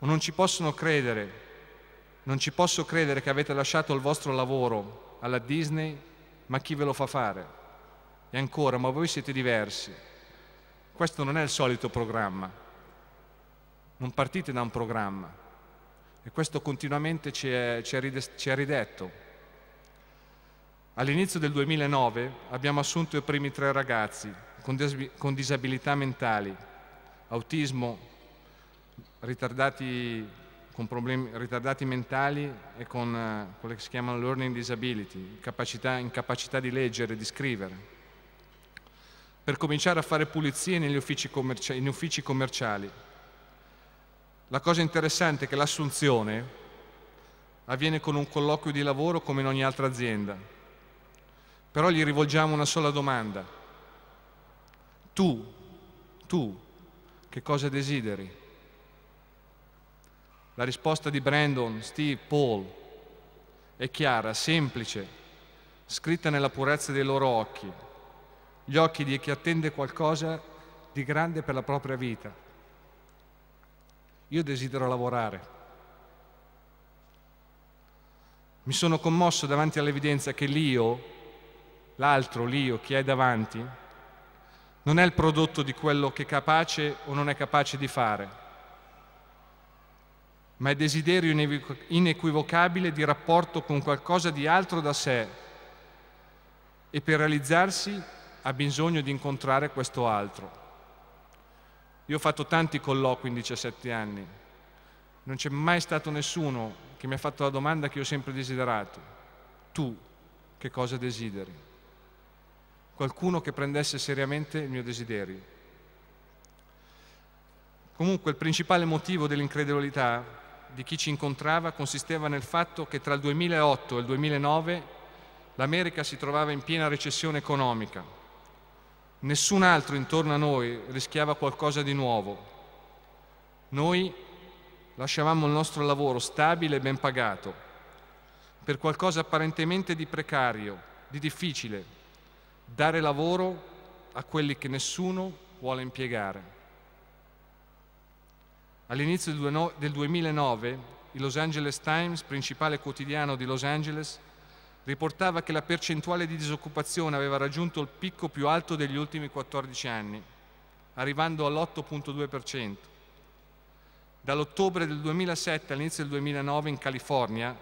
O non ci possono credere, non ci posso credere che avete lasciato il vostro lavoro alla Disney, ma chi ve lo fa fare? E ancora, ma voi siete diversi. Questo non è il solito programma. Non partite da un programma. E questo continuamente ci è, ci è, ride, ci è ridetto. All'inizio del 2009 abbiamo assunto i primi tre ragazzi con, con disabilità mentali autismo, ritardati, con problemi, ritardati mentali e con uh, quelle che si chiamano learning disability, capacità, incapacità di leggere, di scrivere. Per cominciare a fare pulizie negli uffici, commerci negli uffici commerciali. La cosa interessante è che l'assunzione avviene con un colloquio di lavoro come in ogni altra azienda. Però gli rivolgiamo una sola domanda. Tu, tu che cosa desideri? La risposta di Brandon, Steve, Paul è chiara, semplice, scritta nella purezza dei loro occhi, gli occhi di chi attende qualcosa di grande per la propria vita. Io desidero lavorare. Mi sono commosso davanti all'evidenza che l'io, l'altro, l'io, chi è davanti, non è il prodotto di quello che è capace o non è capace di fare, ma è desiderio inequivocabile di rapporto con qualcosa di altro da sé e per realizzarsi ha bisogno di incontrare questo altro. Io ho fatto tanti colloqui in 17 anni, non c'è mai stato nessuno che mi ha fatto la domanda che io ho sempre desiderato. Tu che cosa desideri? qualcuno che prendesse seriamente il mio desiderio. Comunque il principale motivo dell'incredulità di chi ci incontrava consisteva nel fatto che tra il 2008 e il 2009 l'America si trovava in piena recessione economica. Nessun altro intorno a noi rischiava qualcosa di nuovo. Noi lasciavamo il nostro lavoro stabile e ben pagato per qualcosa apparentemente di precario, di difficile, dare lavoro a quelli che nessuno vuole impiegare. All'inizio del 2009 il Los Angeles Times, principale quotidiano di Los Angeles, riportava che la percentuale di disoccupazione aveva raggiunto il picco più alto degli ultimi 14 anni, arrivando all'8.2%. Dall'ottobre del 2007 all'inizio del 2009 in California,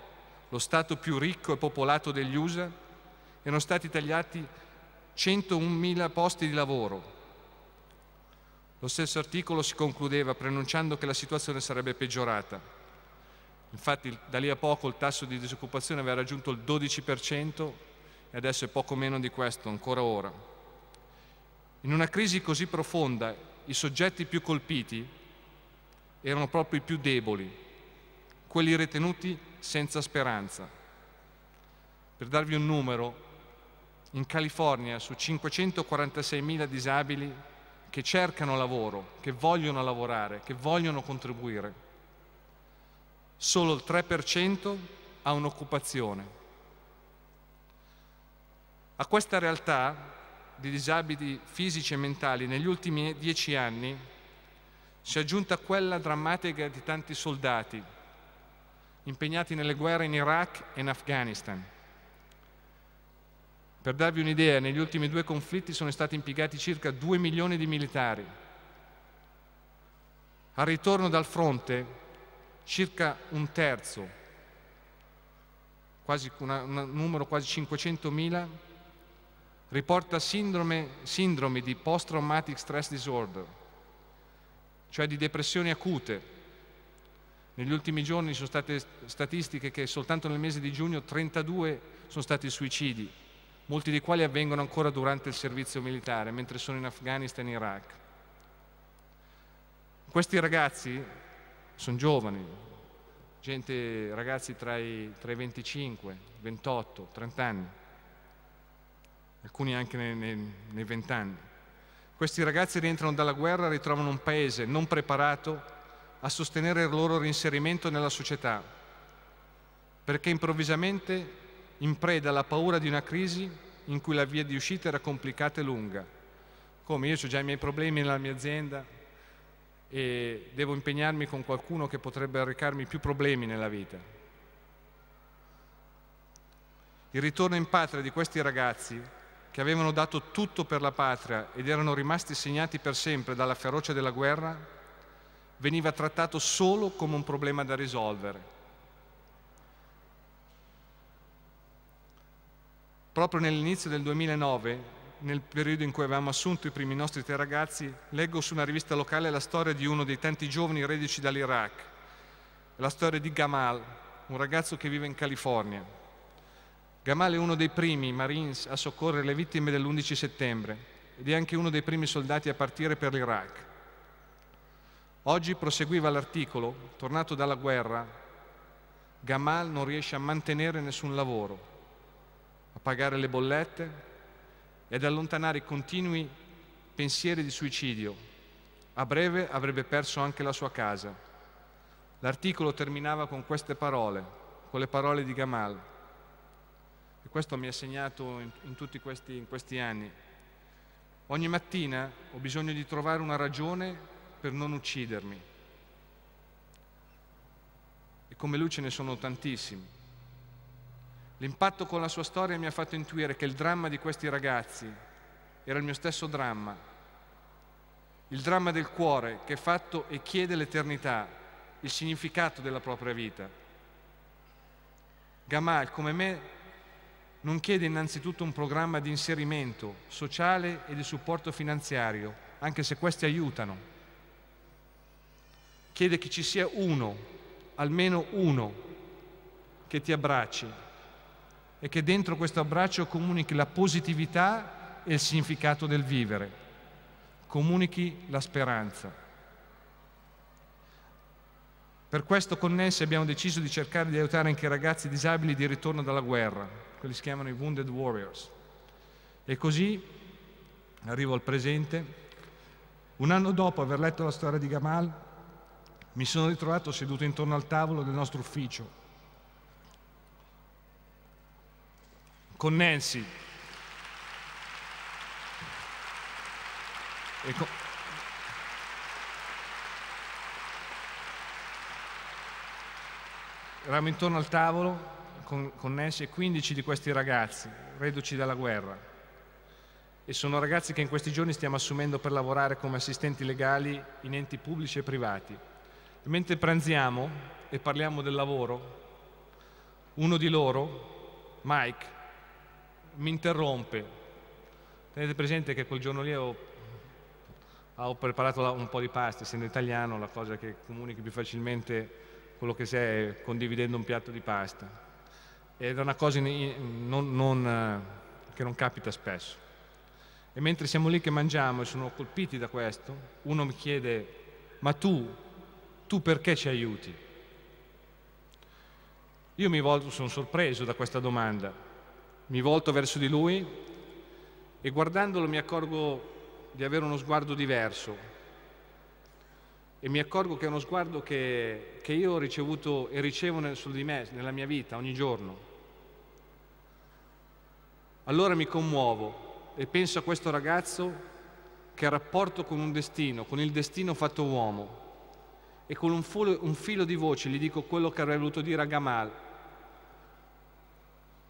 lo Stato più ricco e popolato degli USA, erano stati tagliati 101.000 posti di lavoro. Lo stesso articolo si concludeva preannunciando che la situazione sarebbe peggiorata. Infatti da lì a poco il tasso di disoccupazione aveva raggiunto il 12% e adesso è poco meno di questo, ancora ora. In una crisi così profonda i soggetti più colpiti erano proprio i più deboli, quelli ritenuti senza speranza. Per darvi un numero, in California su 546.000 disabili che cercano lavoro, che vogliono lavorare, che vogliono contribuire, solo il 3% ha un'occupazione. A questa realtà di disabili fisici e mentali negli ultimi dieci anni si è aggiunta quella drammatica di tanti soldati impegnati nelle guerre in Iraq e in Afghanistan per darvi un'idea, negli ultimi due conflitti sono stati impiegati circa 2 milioni di militari. Al ritorno dal fronte circa un terzo, quasi una, un numero quasi 500.000, riporta sindrome, sindromi di post-traumatic stress disorder, cioè di depressioni acute. Negli ultimi giorni sono state statistiche che soltanto nel mese di giugno 32 sono stati suicidi molti dei quali avvengono ancora durante il servizio militare, mentre sono in Afghanistan e Iraq. Questi ragazzi sono giovani, gente, ragazzi tra i, tra i 25, 28, 30 anni, alcuni anche nei, nei, nei 20 anni. Questi ragazzi rientrano dalla guerra e ritrovano un paese non preparato a sostenere il loro reinserimento nella società, perché improvvisamente in preda alla paura di una crisi in cui la via di uscita era complicata e lunga. Come io ho già i miei problemi nella mia azienda e devo impegnarmi con qualcuno che potrebbe arrecarmi più problemi nella vita. Il ritorno in patria di questi ragazzi, che avevano dato tutto per la patria ed erano rimasti segnati per sempre dalla ferocia della guerra, veniva trattato solo come un problema da risolvere proprio nell'inizio del 2009, nel periodo in cui avevamo assunto i primi nostri tre ragazzi, leggo su una rivista locale la storia di uno dei tanti giovani reduci dall'Iraq, la storia di Gamal, un ragazzo che vive in California. Gamal è uno dei primi Marines a soccorrere le vittime dell'11 settembre ed è anche uno dei primi soldati a partire per l'Iraq. Oggi proseguiva l'articolo, tornato dalla guerra, Gamal non riesce a mantenere nessun lavoro pagare le bollette e ad allontanare i continui pensieri di suicidio. A breve avrebbe perso anche la sua casa. L'articolo terminava con queste parole, con le parole di Gamal. E questo mi ha segnato in, in tutti questi, in questi anni. Ogni mattina ho bisogno di trovare una ragione per non uccidermi. E come lui ce ne sono tantissimi. L'impatto con la sua storia mi ha fatto intuire che il dramma di questi ragazzi era il mio stesso dramma, il dramma del cuore che è fatto e chiede l'eternità, il significato della propria vita. Gamal, come me, non chiede innanzitutto un programma di inserimento sociale e di supporto finanziario, anche se questi aiutano. Chiede che ci sia uno, almeno uno, che ti abbracci e che dentro questo abbraccio comunichi la positività e il significato del vivere, comunichi la speranza. Per questo connessi abbiamo deciso di cercare di aiutare anche i ragazzi disabili di ritorno dalla guerra, quelli si chiamano i Wounded Warriors. E così, arrivo al presente, un anno dopo aver letto la storia di Gamal, mi sono ritrovato seduto intorno al tavolo del nostro ufficio con Nancy. Con... Eravamo intorno al tavolo con, con Nancy e 15 di questi ragazzi, reduci dalla guerra. E sono ragazzi che in questi giorni stiamo assumendo per lavorare come assistenti legali in enti pubblici e privati. E mentre pranziamo e parliamo del lavoro, uno di loro, Mike, mi interrompe. Tenete presente che quel giorno lì ho, ho preparato un po' di pasta, essendo italiano la cosa che comunichi più facilmente quello che sei è condividendo un piatto di pasta. Ed è una cosa in, non, non, eh, che non capita spesso. E mentre siamo lì che mangiamo e sono colpiti da questo, uno mi chiede, ma tu, tu perché ci aiuti? Io mi volto, sono sorpreso da questa domanda, mi volto verso di lui e guardandolo mi accorgo di avere uno sguardo diverso e mi accorgo che è uno sguardo che, che io ho ricevuto e ricevo nel, su di me, nella mia vita, ogni giorno. Allora mi commuovo e penso a questo ragazzo che ha rapporto con un destino, con il destino fatto uomo. E con un, filo, un filo di voce gli dico quello che avrei voluto dire a Gamal,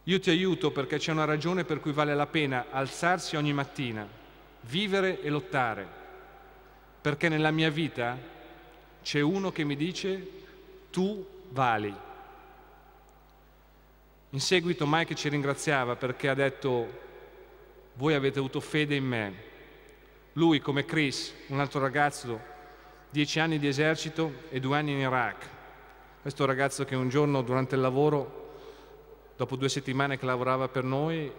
io ti aiuto perché c'è una ragione per cui vale la pena alzarsi ogni mattina, vivere e lottare, perché nella mia vita c'è uno che mi dice tu vali. In seguito Mike ci ringraziava perché ha detto voi avete avuto fede in me. Lui, come Chris, un altro ragazzo, dieci anni di esercito e due anni in Iraq. Questo ragazzo che un giorno durante il lavoro dopo due settimane che lavorava per noi,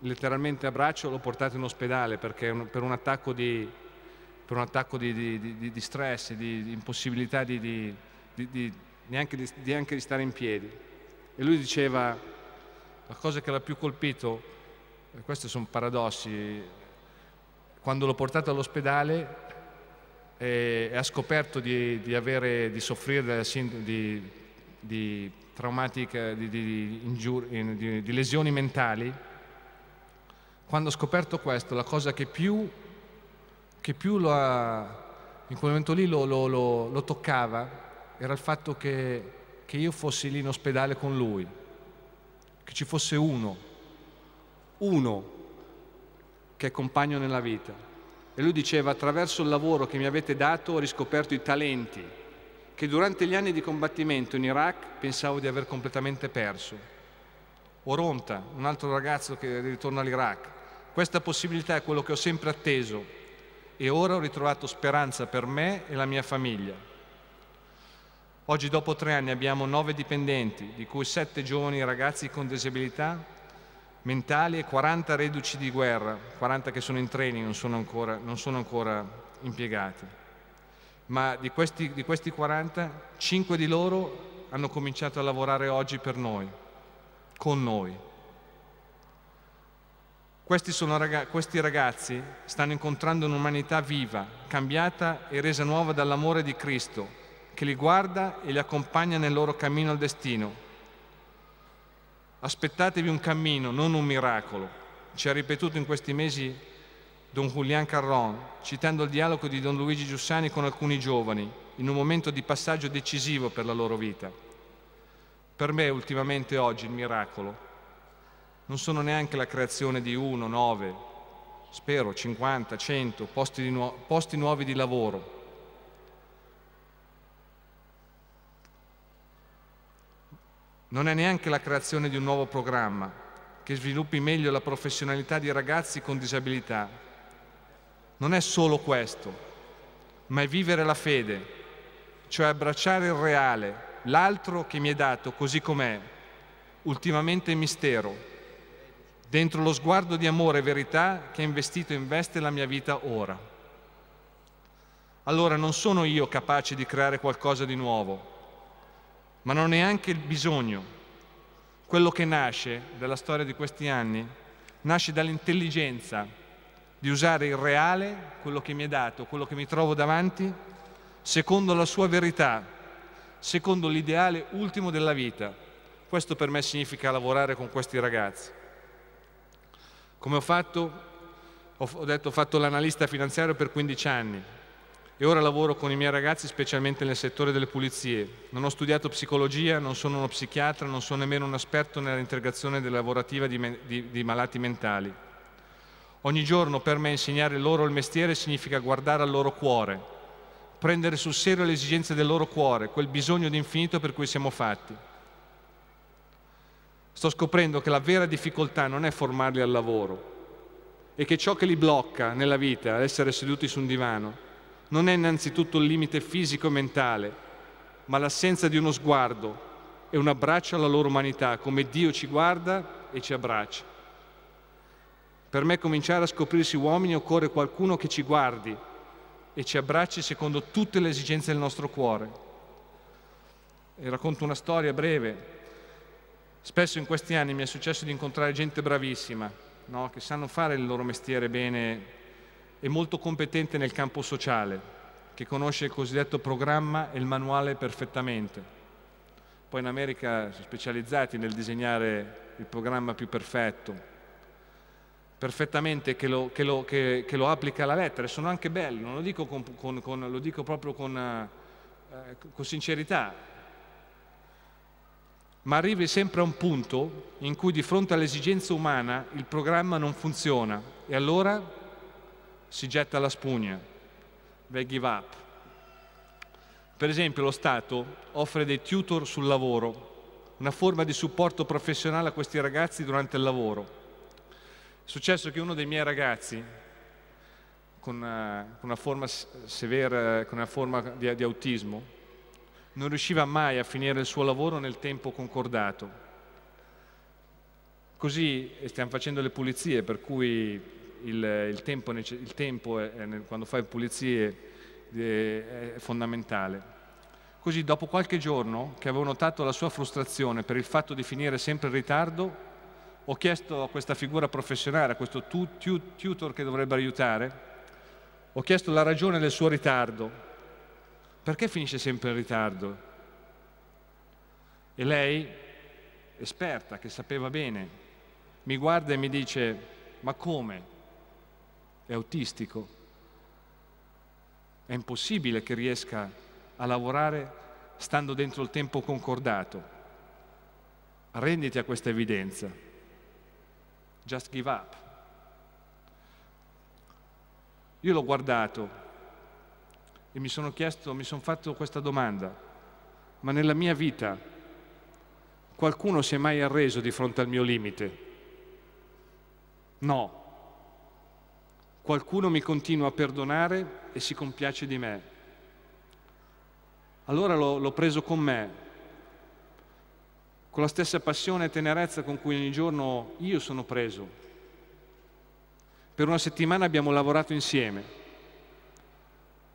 letteralmente a braccio l'ho portato in ospedale perché per un attacco di, un attacco di, di, di stress, di, impossibilità di, neanche di, anche di stare in piedi. E lui diceva, la cosa che l'ha più colpito, questi sono paradossi, quando l'ho portato all'ospedale eh, e, ha scoperto di, avere, di soffrire della sindrome di traumatiche, di, di, ingiuri, di, di lesioni mentali, quando ho scoperto questo, la cosa che più, che più lo ha, in quel momento lì lo, lo, lo, lo toccava era il fatto che, che io fossi lì in ospedale con lui, che ci fosse uno, uno che è compagno nella vita. E lui diceva, attraverso il lavoro che mi avete dato ho riscoperto i talenti, che durante gli anni di combattimento in Iraq pensavo di aver completamente perso. Oronta, un altro ragazzo che ritorna all'Iraq. Questa possibilità è quello che ho sempre atteso e ora ho ritrovato speranza per me e la mia famiglia. Oggi dopo tre anni abbiamo nove dipendenti, di cui sette giovani ragazzi con disabilità mentali e 40 reduci di guerra, 40 che sono in training, non sono ancora, non sono ancora impiegati ma di questi, di questi 40, 5 di loro hanno cominciato a lavorare oggi per noi, con noi. Questi, ragazzi, questi ragazzi stanno incontrando un'umanità viva, cambiata e resa nuova dall'amore di Cristo, che li guarda e li accompagna nel loro cammino al destino. Aspettatevi un cammino, non un miracolo. Ci ha ripetuto in questi mesi Don Julian Carron, citando il dialogo di Don Luigi Giussani con alcuni giovani, in un momento di passaggio decisivo per la loro vita. Per me ultimamente oggi il miracolo non sono neanche la creazione di uno, nove, spero 50, 100 posti, nu- posti nuovi di lavoro. Non è neanche la creazione di un nuovo programma che sviluppi meglio la professionalità di ragazzi con disabilità non è solo questo, ma è vivere la fede, cioè abbracciare il reale, l'altro che mi è dato così com'è, ultimamente mistero, dentro lo sguardo di amore e verità che ha investito e investe la mia vita ora. Allora non sono io capace di creare qualcosa di nuovo, ma non è neanche il bisogno. Quello che nasce dalla storia di questi anni nasce dall'intelligenza di usare il reale, quello che mi è dato, quello che mi trovo davanti, secondo la sua verità, secondo l'ideale ultimo della vita. Questo per me significa lavorare con questi ragazzi. Come ho fatto? Ho detto ho fatto l'analista finanziario per 15 anni e ora lavoro con i miei ragazzi specialmente nel settore delle pulizie. Non ho studiato psicologia, non sono uno psichiatra, non sono nemmeno un esperto nell'integrazione lavorativa di, di, di malati mentali Ogni giorno per me insegnare loro il mestiere significa guardare al loro cuore, prendere sul serio le esigenze del loro cuore, quel bisogno d'infinito per cui siamo fatti. Sto scoprendo che la vera difficoltà non è formarli al lavoro e che ciò che li blocca nella vita, essere seduti su un divano, non è innanzitutto il limite fisico e mentale, ma l'assenza di uno sguardo e un abbraccio alla loro umanità, come Dio ci guarda e ci abbraccia. Per me cominciare a scoprirsi uomini occorre qualcuno che ci guardi e ci abbracci secondo tutte le esigenze del nostro cuore. E racconto una storia breve. Spesso in questi anni mi è successo di incontrare gente bravissima, no? che sanno fare il loro mestiere bene e molto competente nel campo sociale, che conosce il cosiddetto programma e il manuale perfettamente. Poi in America sono specializzati nel disegnare il programma più perfetto, perfettamente che lo, che lo, che, che lo applica alla lettera, sono anche belli, non lo dico, con, con, con, lo dico proprio con, eh, con sincerità, ma arrivi sempre a un punto in cui di fronte all'esigenza umana il programma non funziona e allora si getta la spugna, they give up. Per esempio lo Stato offre dei tutor sul lavoro, una forma di supporto professionale a questi ragazzi durante il lavoro. È successo che uno dei miei ragazzi, con una, eh, con una forma severa, con una forma di, di autismo, non riusciva mai a finire il suo lavoro nel tempo concordato. Così eh, stiamo facendo le pulizie, per cui il, il tempo, il tempo è, è, quando fai pulizie è, eh, è fondamentale. Così dopo qualche giorno che avevo notato la sua frustrazione per il fatto di finire sempre in ritardo, ho chiesto a questa figura professionale, a questo tutor che dovrebbe aiutare, ho chiesto la ragione del suo ritardo. Perché finisce sempre in ritardo? E lei, esperta, che sapeva bene, mi guarda e mi dice, ma come? È autistico. È impossibile che riesca a lavorare stando dentro il tempo concordato. Renditi a questa evidenza just give up. Io l'ho guardato e mi sono chiesto, mi sono fatto questa domanda, ma nella mia vita qualcuno si è mai arreso di fronte al mio limite? No. Qualcuno mi continua a perdonare e si compiace di me. Allora l'ho, l'ho preso con me con la stessa passione e tenerezza con cui ogni giorno io sono preso. Per una settimana abbiamo lavorato insieme.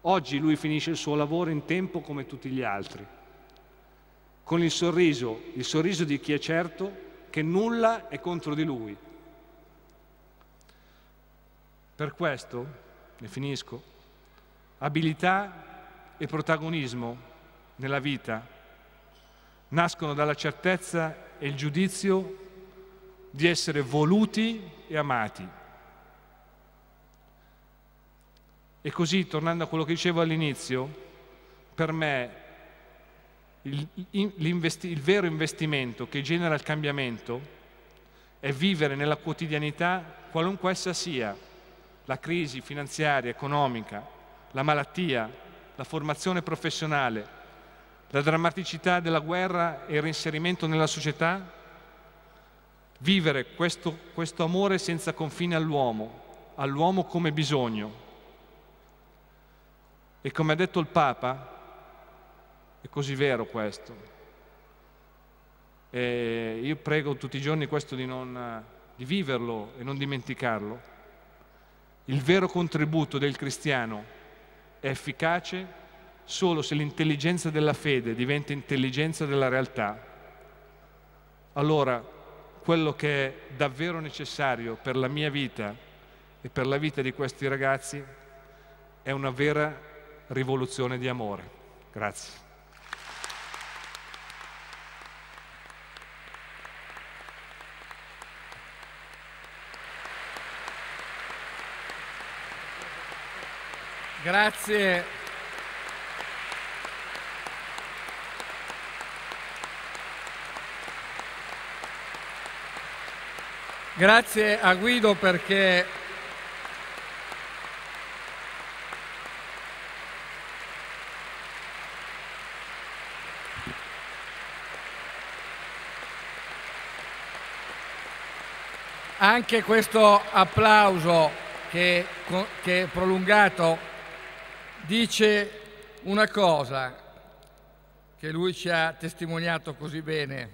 Oggi lui finisce il suo lavoro in tempo come tutti gli altri, con il sorriso, il sorriso di chi è certo che nulla è contro di lui. Per questo, ne finisco, abilità e protagonismo nella vita nascono dalla certezza e il giudizio di essere voluti e amati. E così, tornando a quello che dicevo all'inizio, per me il, il vero investimento che genera il cambiamento è vivere nella quotidianità qualunque essa sia, la crisi finanziaria, economica, la malattia, la formazione professionale, la drammaticità della guerra e il reinserimento nella società? Vivere questo, questo amore senza confine all'uomo, all'uomo come bisogno. E come ha detto il Papa, è così vero questo. E io prego tutti i giorni questo di, non, di viverlo e non dimenticarlo. Il vero contributo del cristiano è efficace solo se l'intelligenza della fede diventa intelligenza della realtà, allora quello che è davvero necessario per la mia vita e per la vita di questi ragazzi è una vera rivoluzione di amore. Grazie. Grazie Grazie a Guido perché anche questo applauso che, che, è prolungato dice una cosa che lui ci ha testimoniato così bene.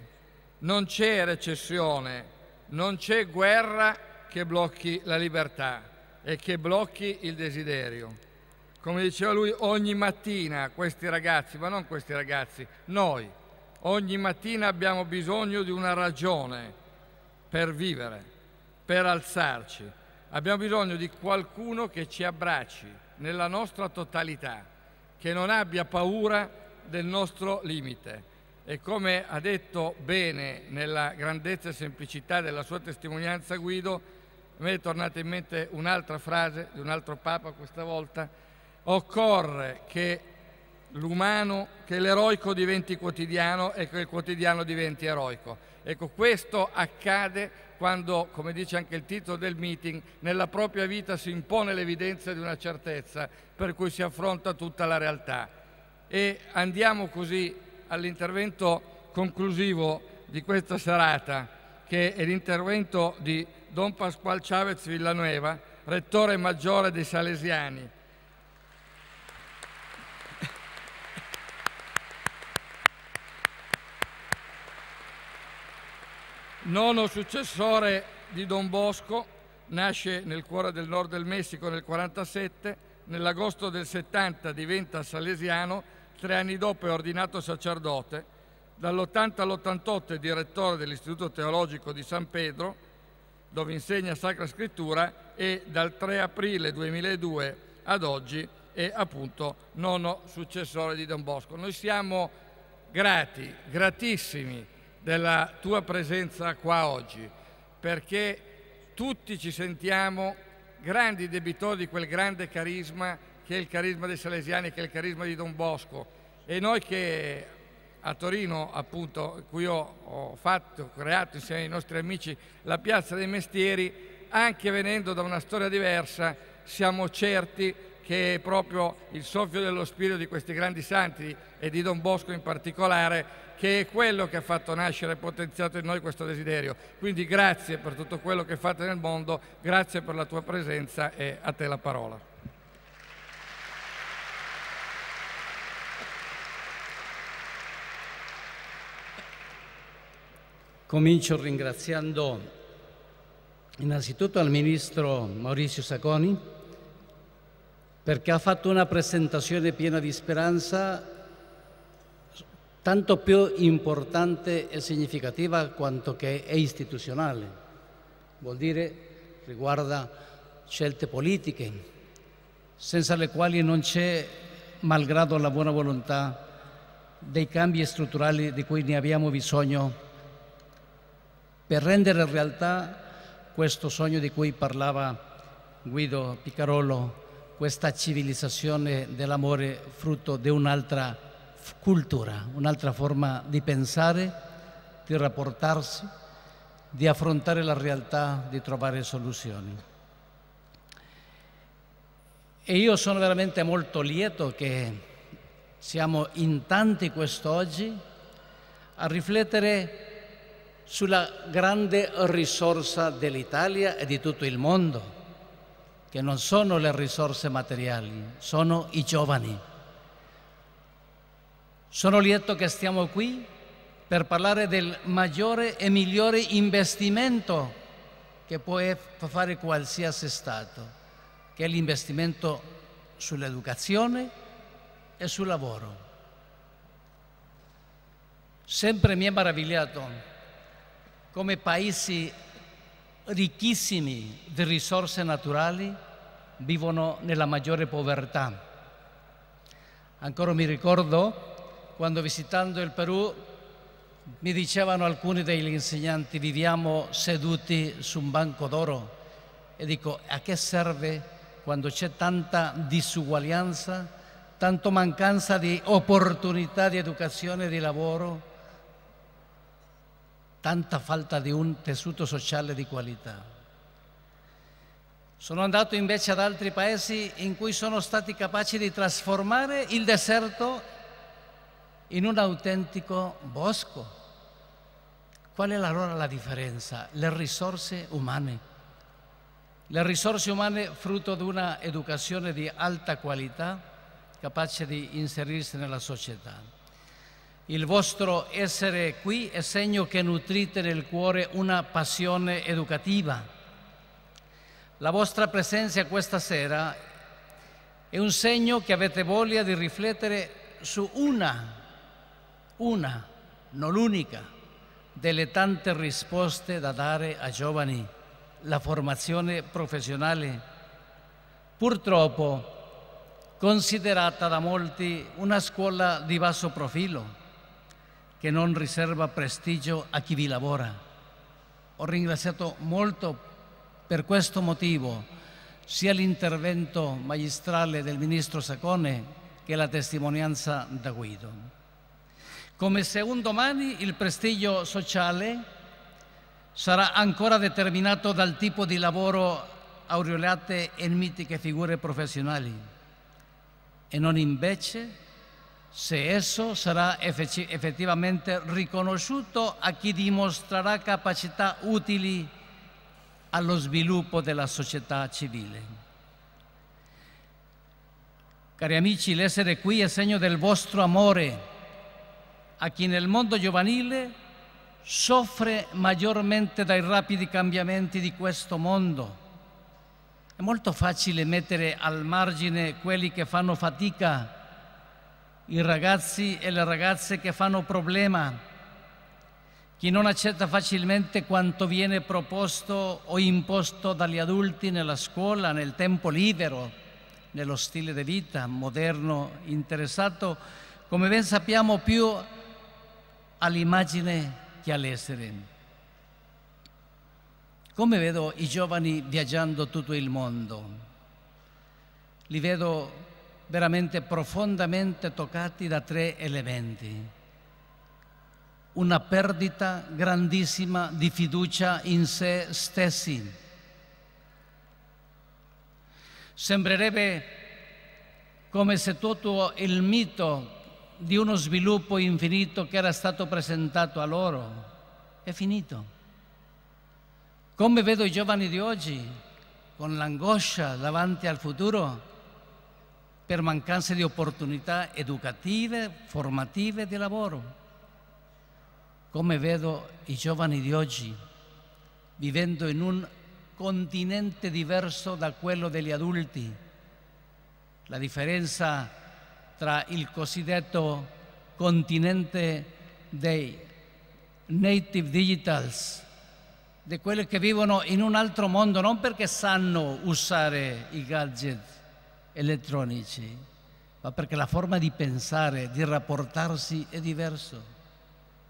Non c'è recessione non c'è guerra che blocchi la libertà e che blocchi il desiderio. Come diceva lui, ogni mattina questi ragazzi, ma non questi ragazzi, noi, ogni mattina abbiamo bisogno di una ragione per vivere, per alzarci. Abbiamo bisogno di qualcuno che ci abbracci nella nostra totalità, che non abbia paura del nostro limite e come ha detto bene nella grandezza e semplicità della sua testimonianza Guido, a me è tornata in mente un'altra frase di un altro Papa questa volta, occorre che l'umano, che l'eroico diventi quotidiano e che il quotidiano diventi eroico. Ecco, questo accade quando, come dice anche il titolo del meeting, nella propria vita si impone l'evidenza di una certezza per cui si affronta tutta la realtà. E andiamo così all'intervento conclusivo di questa serata, che è l'intervento di Don Pasqual Chavez Villanueva, rettore maggiore dei Salesiani. Nono successore di Don Bosco, nasce nel cuore del nord del Messico nel 1947, nell'agosto del 70 diventa salesiano Tre anni dopo è ordinato sacerdote, dall'80 all'88 è direttore dell'Istituto Teologico di San Pedro, dove insegna Sacra Scrittura, e dal 3 aprile 2002 ad oggi è appunto nono successore di Don Bosco. Noi siamo grati, gratissimi della tua presenza qua oggi, perché tutti ci sentiamo grandi debitori di quel grande carisma che è il carisma dei Salesiani, che è il carisma di Don Bosco. E noi che a Torino, appunto, qui ho, ho fatto, creato insieme ai nostri amici la Piazza dei Mestieri, anche venendo da una storia diversa, siamo certi che è proprio il soffio dello spirito di questi grandi santi e di Don Bosco in particolare, che è quello che ha fatto nascere e potenziato in noi questo desiderio. Quindi grazie per tutto quello che fate nel mondo, grazie per la tua presenza e a te la parola. Comincio ringraziando innanzitutto al Ministro Maurizio Sacconi perché ha fatto una presentazione piena di speranza tanto più importante e significativa quanto che è istituzionale. Vuol dire riguarda scelte politiche, senza le quali non c'è, malgrado la buona volontà, dei cambi strutturali di cui ne abbiamo bisogno per rendere realtà questo sogno di cui parlava Guido Picarolo, questa civilizzazione dell'amore frutto di un'altra cultura, un'altra forma di pensare, di rapportarsi, di affrontare la realtà, di trovare soluzioni. E io sono veramente molto lieto che siamo in tanti quest'oggi a riflettere sulla grande risorsa dell'Italia e di tutto il mondo, che non sono le risorse materiali, sono i giovani. Sono lieto che stiamo qui per parlare del maggiore e migliore investimento che può fare qualsiasi Stato, che è l'investimento sull'educazione e sul lavoro. Sempre mi è meravigliato come paesi ricchissimi di risorse naturali vivono nella maggiore povertà. Ancora mi ricordo quando visitando il Perù mi dicevano alcuni degli insegnanti viviamo seduti su un banco d'oro e dico a che serve quando c'è tanta disuguaglianza, tanto mancanza di opportunità di educazione e di lavoro? tanta falta di un tessuto sociale di qualità. Sono andato invece ad altri paesi in cui sono stati capaci di trasformare il deserto in un autentico bosco. Qual è allora la differenza? Le risorse umane. Le risorse umane frutto di una educazione di alta qualità capace di inserirsi nella società. Il vostro essere qui è segno che nutrite nel cuore una passione educativa. La vostra presenza questa sera è un segno che avete voglia di riflettere su una, una, non l'unica, delle tante risposte da dare ai giovani, la formazione professionale, purtroppo considerata da molti una scuola di basso profilo che non riserva prestigio a chi vi lavora. Ho ringraziato molto per questo motivo sia l'intervento magistrale del ministro Saccone che la testimonianza da Guido. Come se un domani il prestigio sociale sarà ancora determinato dal tipo di lavoro aureolate in mitiche figure professionali e non invece se esso sarà effettivamente riconosciuto a chi dimostrerà capacità utili allo sviluppo della società civile. Cari amici, l'essere qui è segno del vostro amore a chi nel mondo giovanile soffre maggiormente dai rapidi cambiamenti di questo mondo. È molto facile mettere al margine quelli che fanno fatica a i ragazzi e le ragazze che fanno problema, chi non accetta facilmente quanto viene proposto o imposto dagli adulti nella scuola, nel tempo libero, nello stile di vita moderno, interessato, come ben sappiamo, più all'immagine che all'essere. Come vedo i giovani viaggiando tutto il mondo? Li vedo veramente profondamente toccati da tre elementi. Una perdita grandissima di fiducia in se stessi. Sembrerebbe come se tutto il mito di uno sviluppo infinito che era stato presentato a loro è finito. Come vedo i giovani di oggi, con l'angoscia davanti al futuro, per mancanza di opportunità educative, formative e di lavoro. Come vedo i giovani di oggi vivendo in un continente diverso da quello degli adulti. La differenza tra il cosiddetto continente dei native digitals, di quelli che vivono in un altro mondo, non perché sanno usare i gadget, elettronici, ma perché la forma di pensare, di rapportarsi è diversa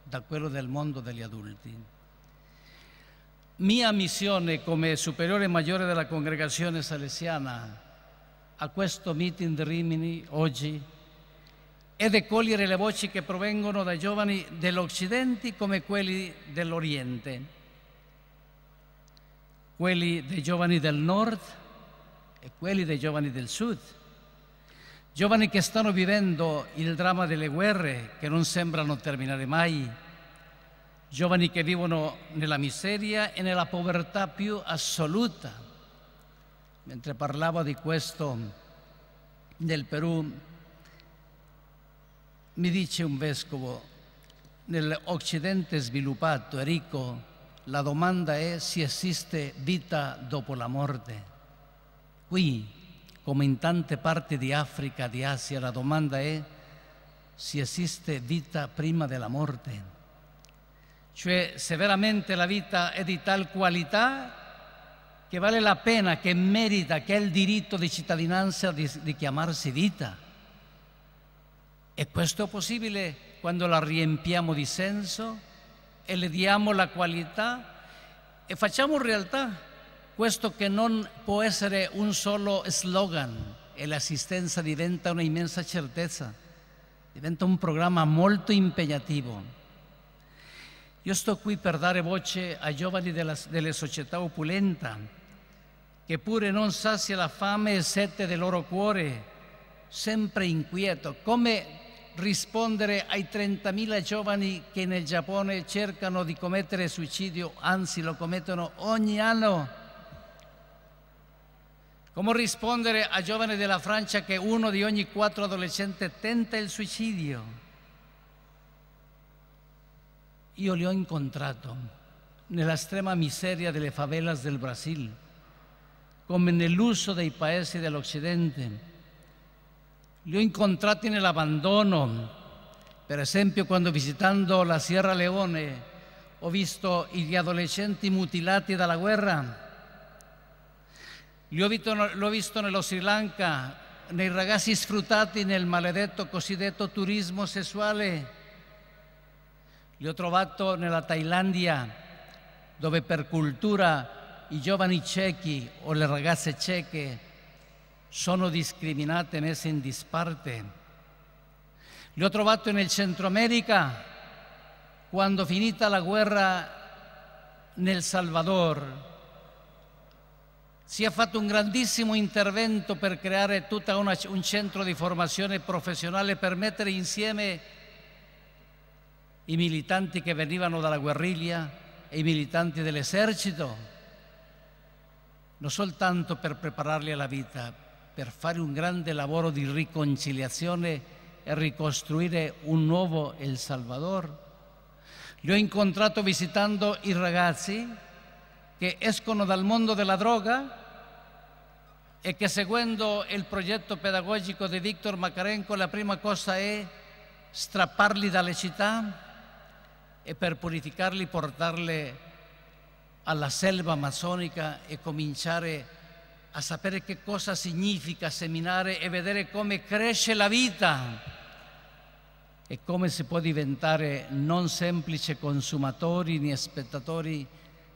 da quella del mondo degli adulti. Mia missione come superiore maggiore della congregazione salesiana a questo meeting di Rimini oggi è di cogliere le voci che provengono dai giovani dell'Occidente come quelli dell'Oriente, quelli dei giovani del Nord e quelli dei giovani del Sud, giovani che stanno vivendo il dramma delle guerre che non sembrano terminare mai, giovani che vivono nella miseria e nella povertà più assoluta. Mentre parlavo di questo nel Perù, mi dice un vescovo, nell'Occidente sviluppato e ricco, la domanda è se esiste vita dopo la morte. Qui, come in tante parti di Africa, di Asia, la domanda è se esiste vita prima della morte. Cioè se veramente la vita è di tal qualità che vale la pena, che merita, che ha il diritto di cittadinanza di, di chiamarsi vita. E questo è possibile quando la riempiamo di senso e le diamo la qualità e facciamo realtà questo che non può essere un solo slogan e l'assistenza diventa una immensa certezza, diventa un programma molto impegnativo. Io sto qui per dare voce ai giovani della, delle società opulenta, che pure non sazia la fame e sete del loro cuore, sempre inquieto, come rispondere ai 30.000 giovani che nel Giappone cercano di commettere suicidio, anzi lo commettono ogni anno come rispondere a giovani della Francia che uno di ogni quattro adolescenti tenta il suicidio? Io li ho incontrato nella estrema miseria delle favelas del Brasile, come nell'uso dei paesi dell'Occidente. Li ho incontrati nell'abbandono, per esempio quando visitando la Sierra Leone ho visto gli adolescenti mutilati dalla guerra L'ho visto, visto nello Sri Lanka, nei ragazzi sfruttati nel maledetto cosiddetto turismo sessuale. Li ho trovato nella Thailandia, dove per cultura i giovani ciechi o le ragazze cieche sono discriminate, messe in disparte. Li ho trovati nel Centro America quando finita la guerra nel Salvador si è fatto un grandissimo intervento per creare tutto un centro di formazione professionale per mettere insieme i militanti che venivano dalla guerriglia e i militanti dell'esercito, non soltanto per prepararli alla vita, per fare un grande lavoro di riconciliazione e ricostruire un nuovo El Salvador. Li ho incontrato visitando i ragazzi che escono dal mondo della droga e che seguendo il progetto pedagogico di Victor Macarenco la prima cosa è strapparli dalle città e per purificarli portarli alla selva amazzonica e cominciare a sapere che cosa significa seminare e vedere come cresce la vita e come si può diventare non semplici consumatori né spettatori,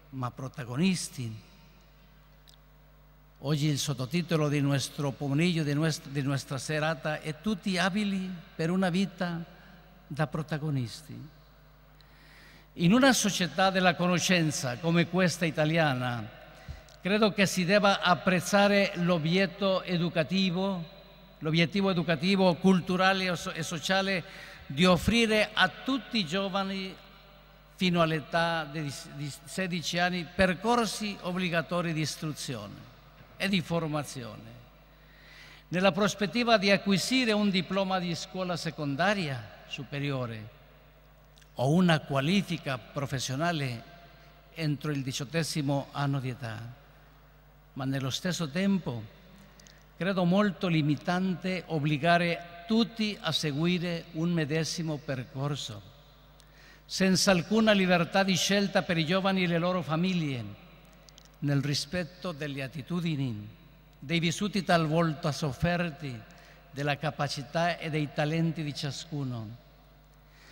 ma protagonisti. Oggi il sottotitolo di nostro pomeriggio, di, nostra, di nostra serata è Tutti abili per una vita da protagonisti. In una società della conoscenza come questa italiana, credo che si debba apprezzare l'obiettivo educativo, l'obiettivo educativo, culturale e sociale di offrire a tutti i giovani fino all'età di 16 anni percorsi obbligatori di istruzione e di formazione. Nella prospettiva di acquisire un diploma di scuola secondaria superiore o una qualifica professionale entro il diciottesimo anno di età, ma nello stesso tempo credo molto limitante obbligare tutti a seguire un medesimo percorso, senza alcuna libertà di scelta per i giovani e le loro famiglie nel rispetto delle attitudini, dei vissuti talvolta sofferti, della capacità e dei talenti di ciascuno.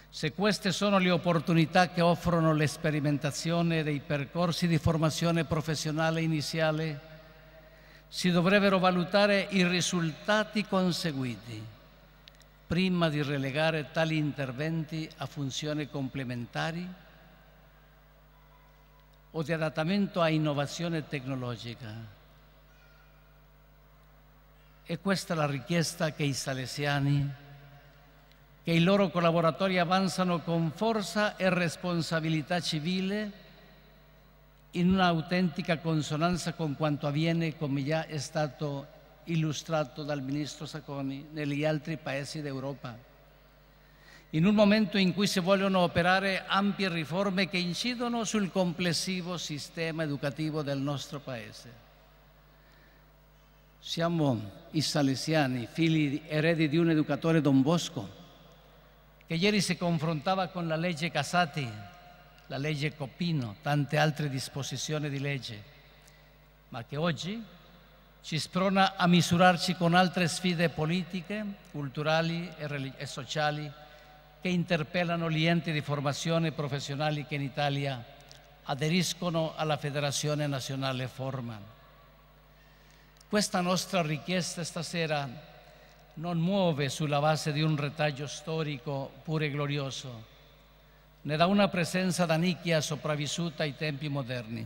Se queste sono le opportunità che offrono l'esperimentazione dei percorsi di formazione professionale iniziale, si dovrebbero valutare i risultati conseguiti prima di relegare tali interventi a funzioni complementari o di adattamento a innovazione tecnologica. E questa è la richiesta che i salesiani, che i loro collaboratori avanzano con forza e responsabilità civile in un'autentica consonanza con quanto avviene, come già è stato illustrato dal ministro Sacconi, negli altri paesi d'Europa in un momento in cui si vogliono operare ampie riforme che incidono sul complessivo sistema educativo del nostro Paese. Siamo i salesiani, figli eredi di un educatore Don Bosco, che ieri si confrontava con la legge Casati, la legge Copino, tante altre disposizioni di legge, ma che oggi ci sprona a misurarci con altre sfide politiche, culturali e, e sociali che interpellano gli enti di formazione professionali che in Italia aderiscono alla Federazione Nazionale Forma. Questa nostra richiesta stasera non muove sulla base di un retaggio storico pure glorioso, né da una presenza danicchia sopravvissuta ai tempi moderni,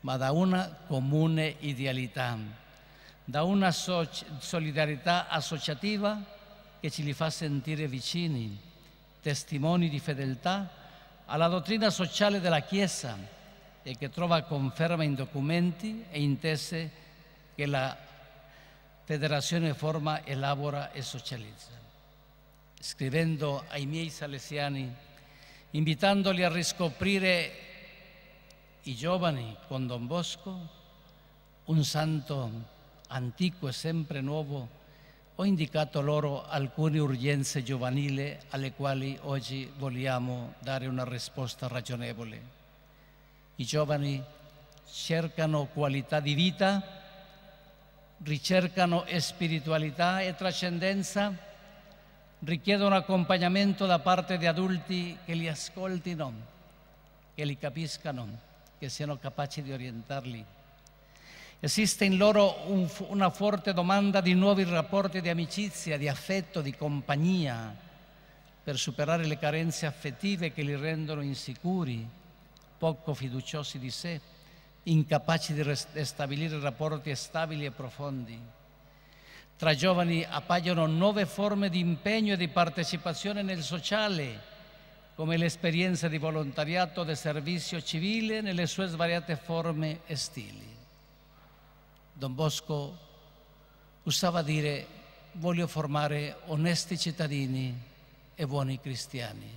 ma da una comune idealità, da una solidarietà associativa che ci li fa sentire vicini testimoni di fedeltà alla dottrina sociale della Chiesa e che trova conferma in documenti e intese che la Federazione forma, elabora e socializza. Scrivendo ai miei salesiani, invitandoli a riscoprire i giovani con Don Bosco, un santo antico e sempre nuovo, ho indicato loro alcune urgenze giovanili alle quali oggi vogliamo dare una risposta ragionevole. I giovani cercano qualità di vita, ricercano spiritualità e trascendenza, richiedono accompagnamento da parte di adulti che li ascoltino, che li capiscano, che siano capaci di orientarli Esiste in loro un, una forte domanda di nuovi rapporti di amicizia, di affetto, di compagnia, per superare le carenze affettive che li rendono insicuri, poco fiduciosi di sé, incapaci di stabilire rapporti stabili e profondi. Tra giovani appaiono nuove forme di impegno e di partecipazione nel sociale, come l'esperienza di volontariato e di servizio civile nelle sue svariate forme e stili. Don Bosco usava dire voglio formare onesti cittadini e buoni cristiani.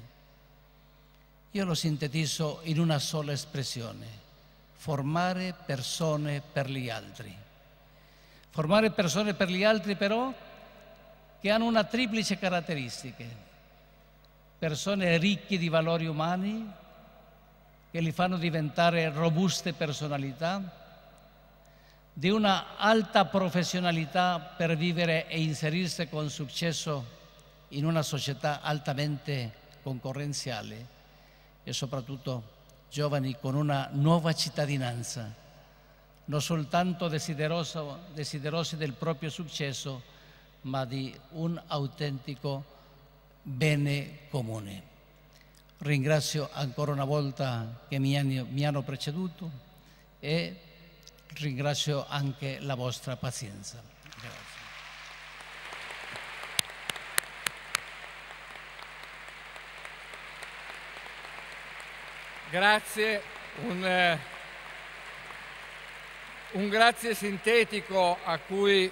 Io lo sintetizzo in una sola espressione, formare persone per gli altri. Formare persone per gli altri però che hanno una triplice caratteristica. Persone ricche di valori umani che li fanno diventare robuste personalità, di una alta professionalità per vivere e inserirsi con successo in una società altamente concorrenziale e eh, soprattutto giovani con una nuova cittadinanza, non soltanto desiderosi del proprio successo, ma di un autentico bene comune. Ringrazio ancora una volta che mi hanno preceduto e ringrazio anche la vostra pazienza. Grazie. Grazie, un, eh, un grazie sintetico a cui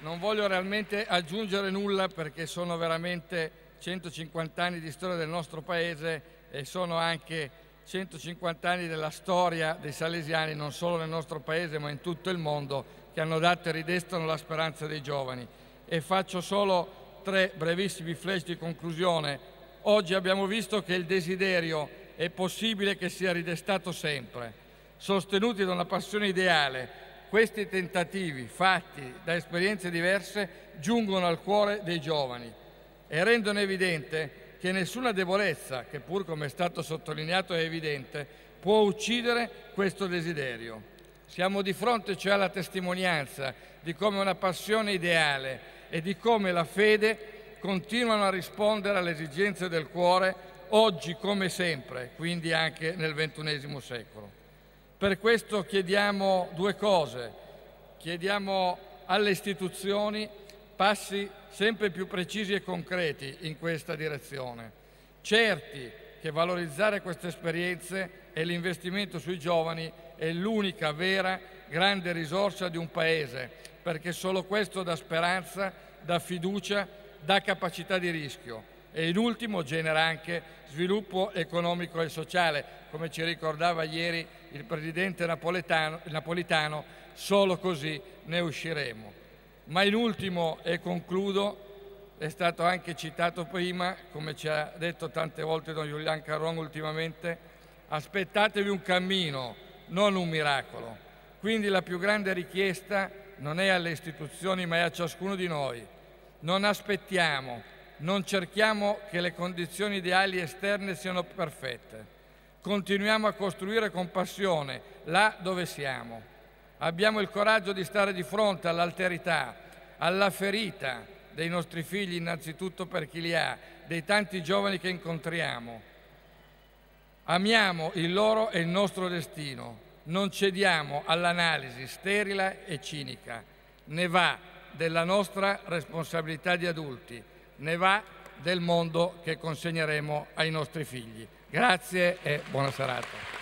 non voglio realmente aggiungere nulla perché sono veramente 150 anni di storia del nostro Paese e sono anche 150 anni della storia dei salesiani, non solo nel nostro paese ma in tutto il mondo, che hanno dato e ridestano la speranza dei giovani. E faccio solo tre brevissimi flash di conclusione. Oggi abbiamo visto che il desiderio è possibile che sia ridestato sempre. Sostenuti da una passione ideale, questi tentativi, fatti da esperienze diverse, giungono al cuore dei giovani e rendono evidente che nessuna debolezza, che pur come è stato sottolineato è evidente, può uccidere questo desiderio. Siamo di fronte cioè alla testimonianza di come una passione ideale e di come la fede continuano a rispondere alle esigenze del cuore oggi come sempre, quindi anche nel XXI secolo. Per questo chiediamo due cose. Chiediamo alle istituzioni passi sempre più precisi e concreti in questa direzione, certi che valorizzare queste esperienze e l'investimento sui giovani è l'unica vera grande risorsa di un Paese, perché solo questo dà speranza, dà fiducia, dà capacità di rischio e in ultimo genera anche sviluppo economico e sociale, come ci ricordava ieri il Presidente Napolitano, solo così ne usciremo. Ma in ultimo, e concludo, è stato anche citato prima, come ci ha detto tante volte Don Giuliano Caron ultimamente, aspettatevi un cammino, non un miracolo. Quindi la più grande richiesta non è alle istituzioni, ma è a ciascuno di noi. Non aspettiamo, non cerchiamo che le condizioni ideali esterne siano perfette. Continuiamo a costruire con passione là dove siamo Abbiamo il coraggio di stare di fronte all'alterità, alla ferita dei nostri figli, innanzitutto per chi li ha, dei tanti giovani che incontriamo. Amiamo il loro e il nostro destino, non cediamo all'analisi sterile e cinica. Ne va della nostra responsabilità di adulti, ne va del mondo che consegneremo ai nostri figli. Grazie e buona serata.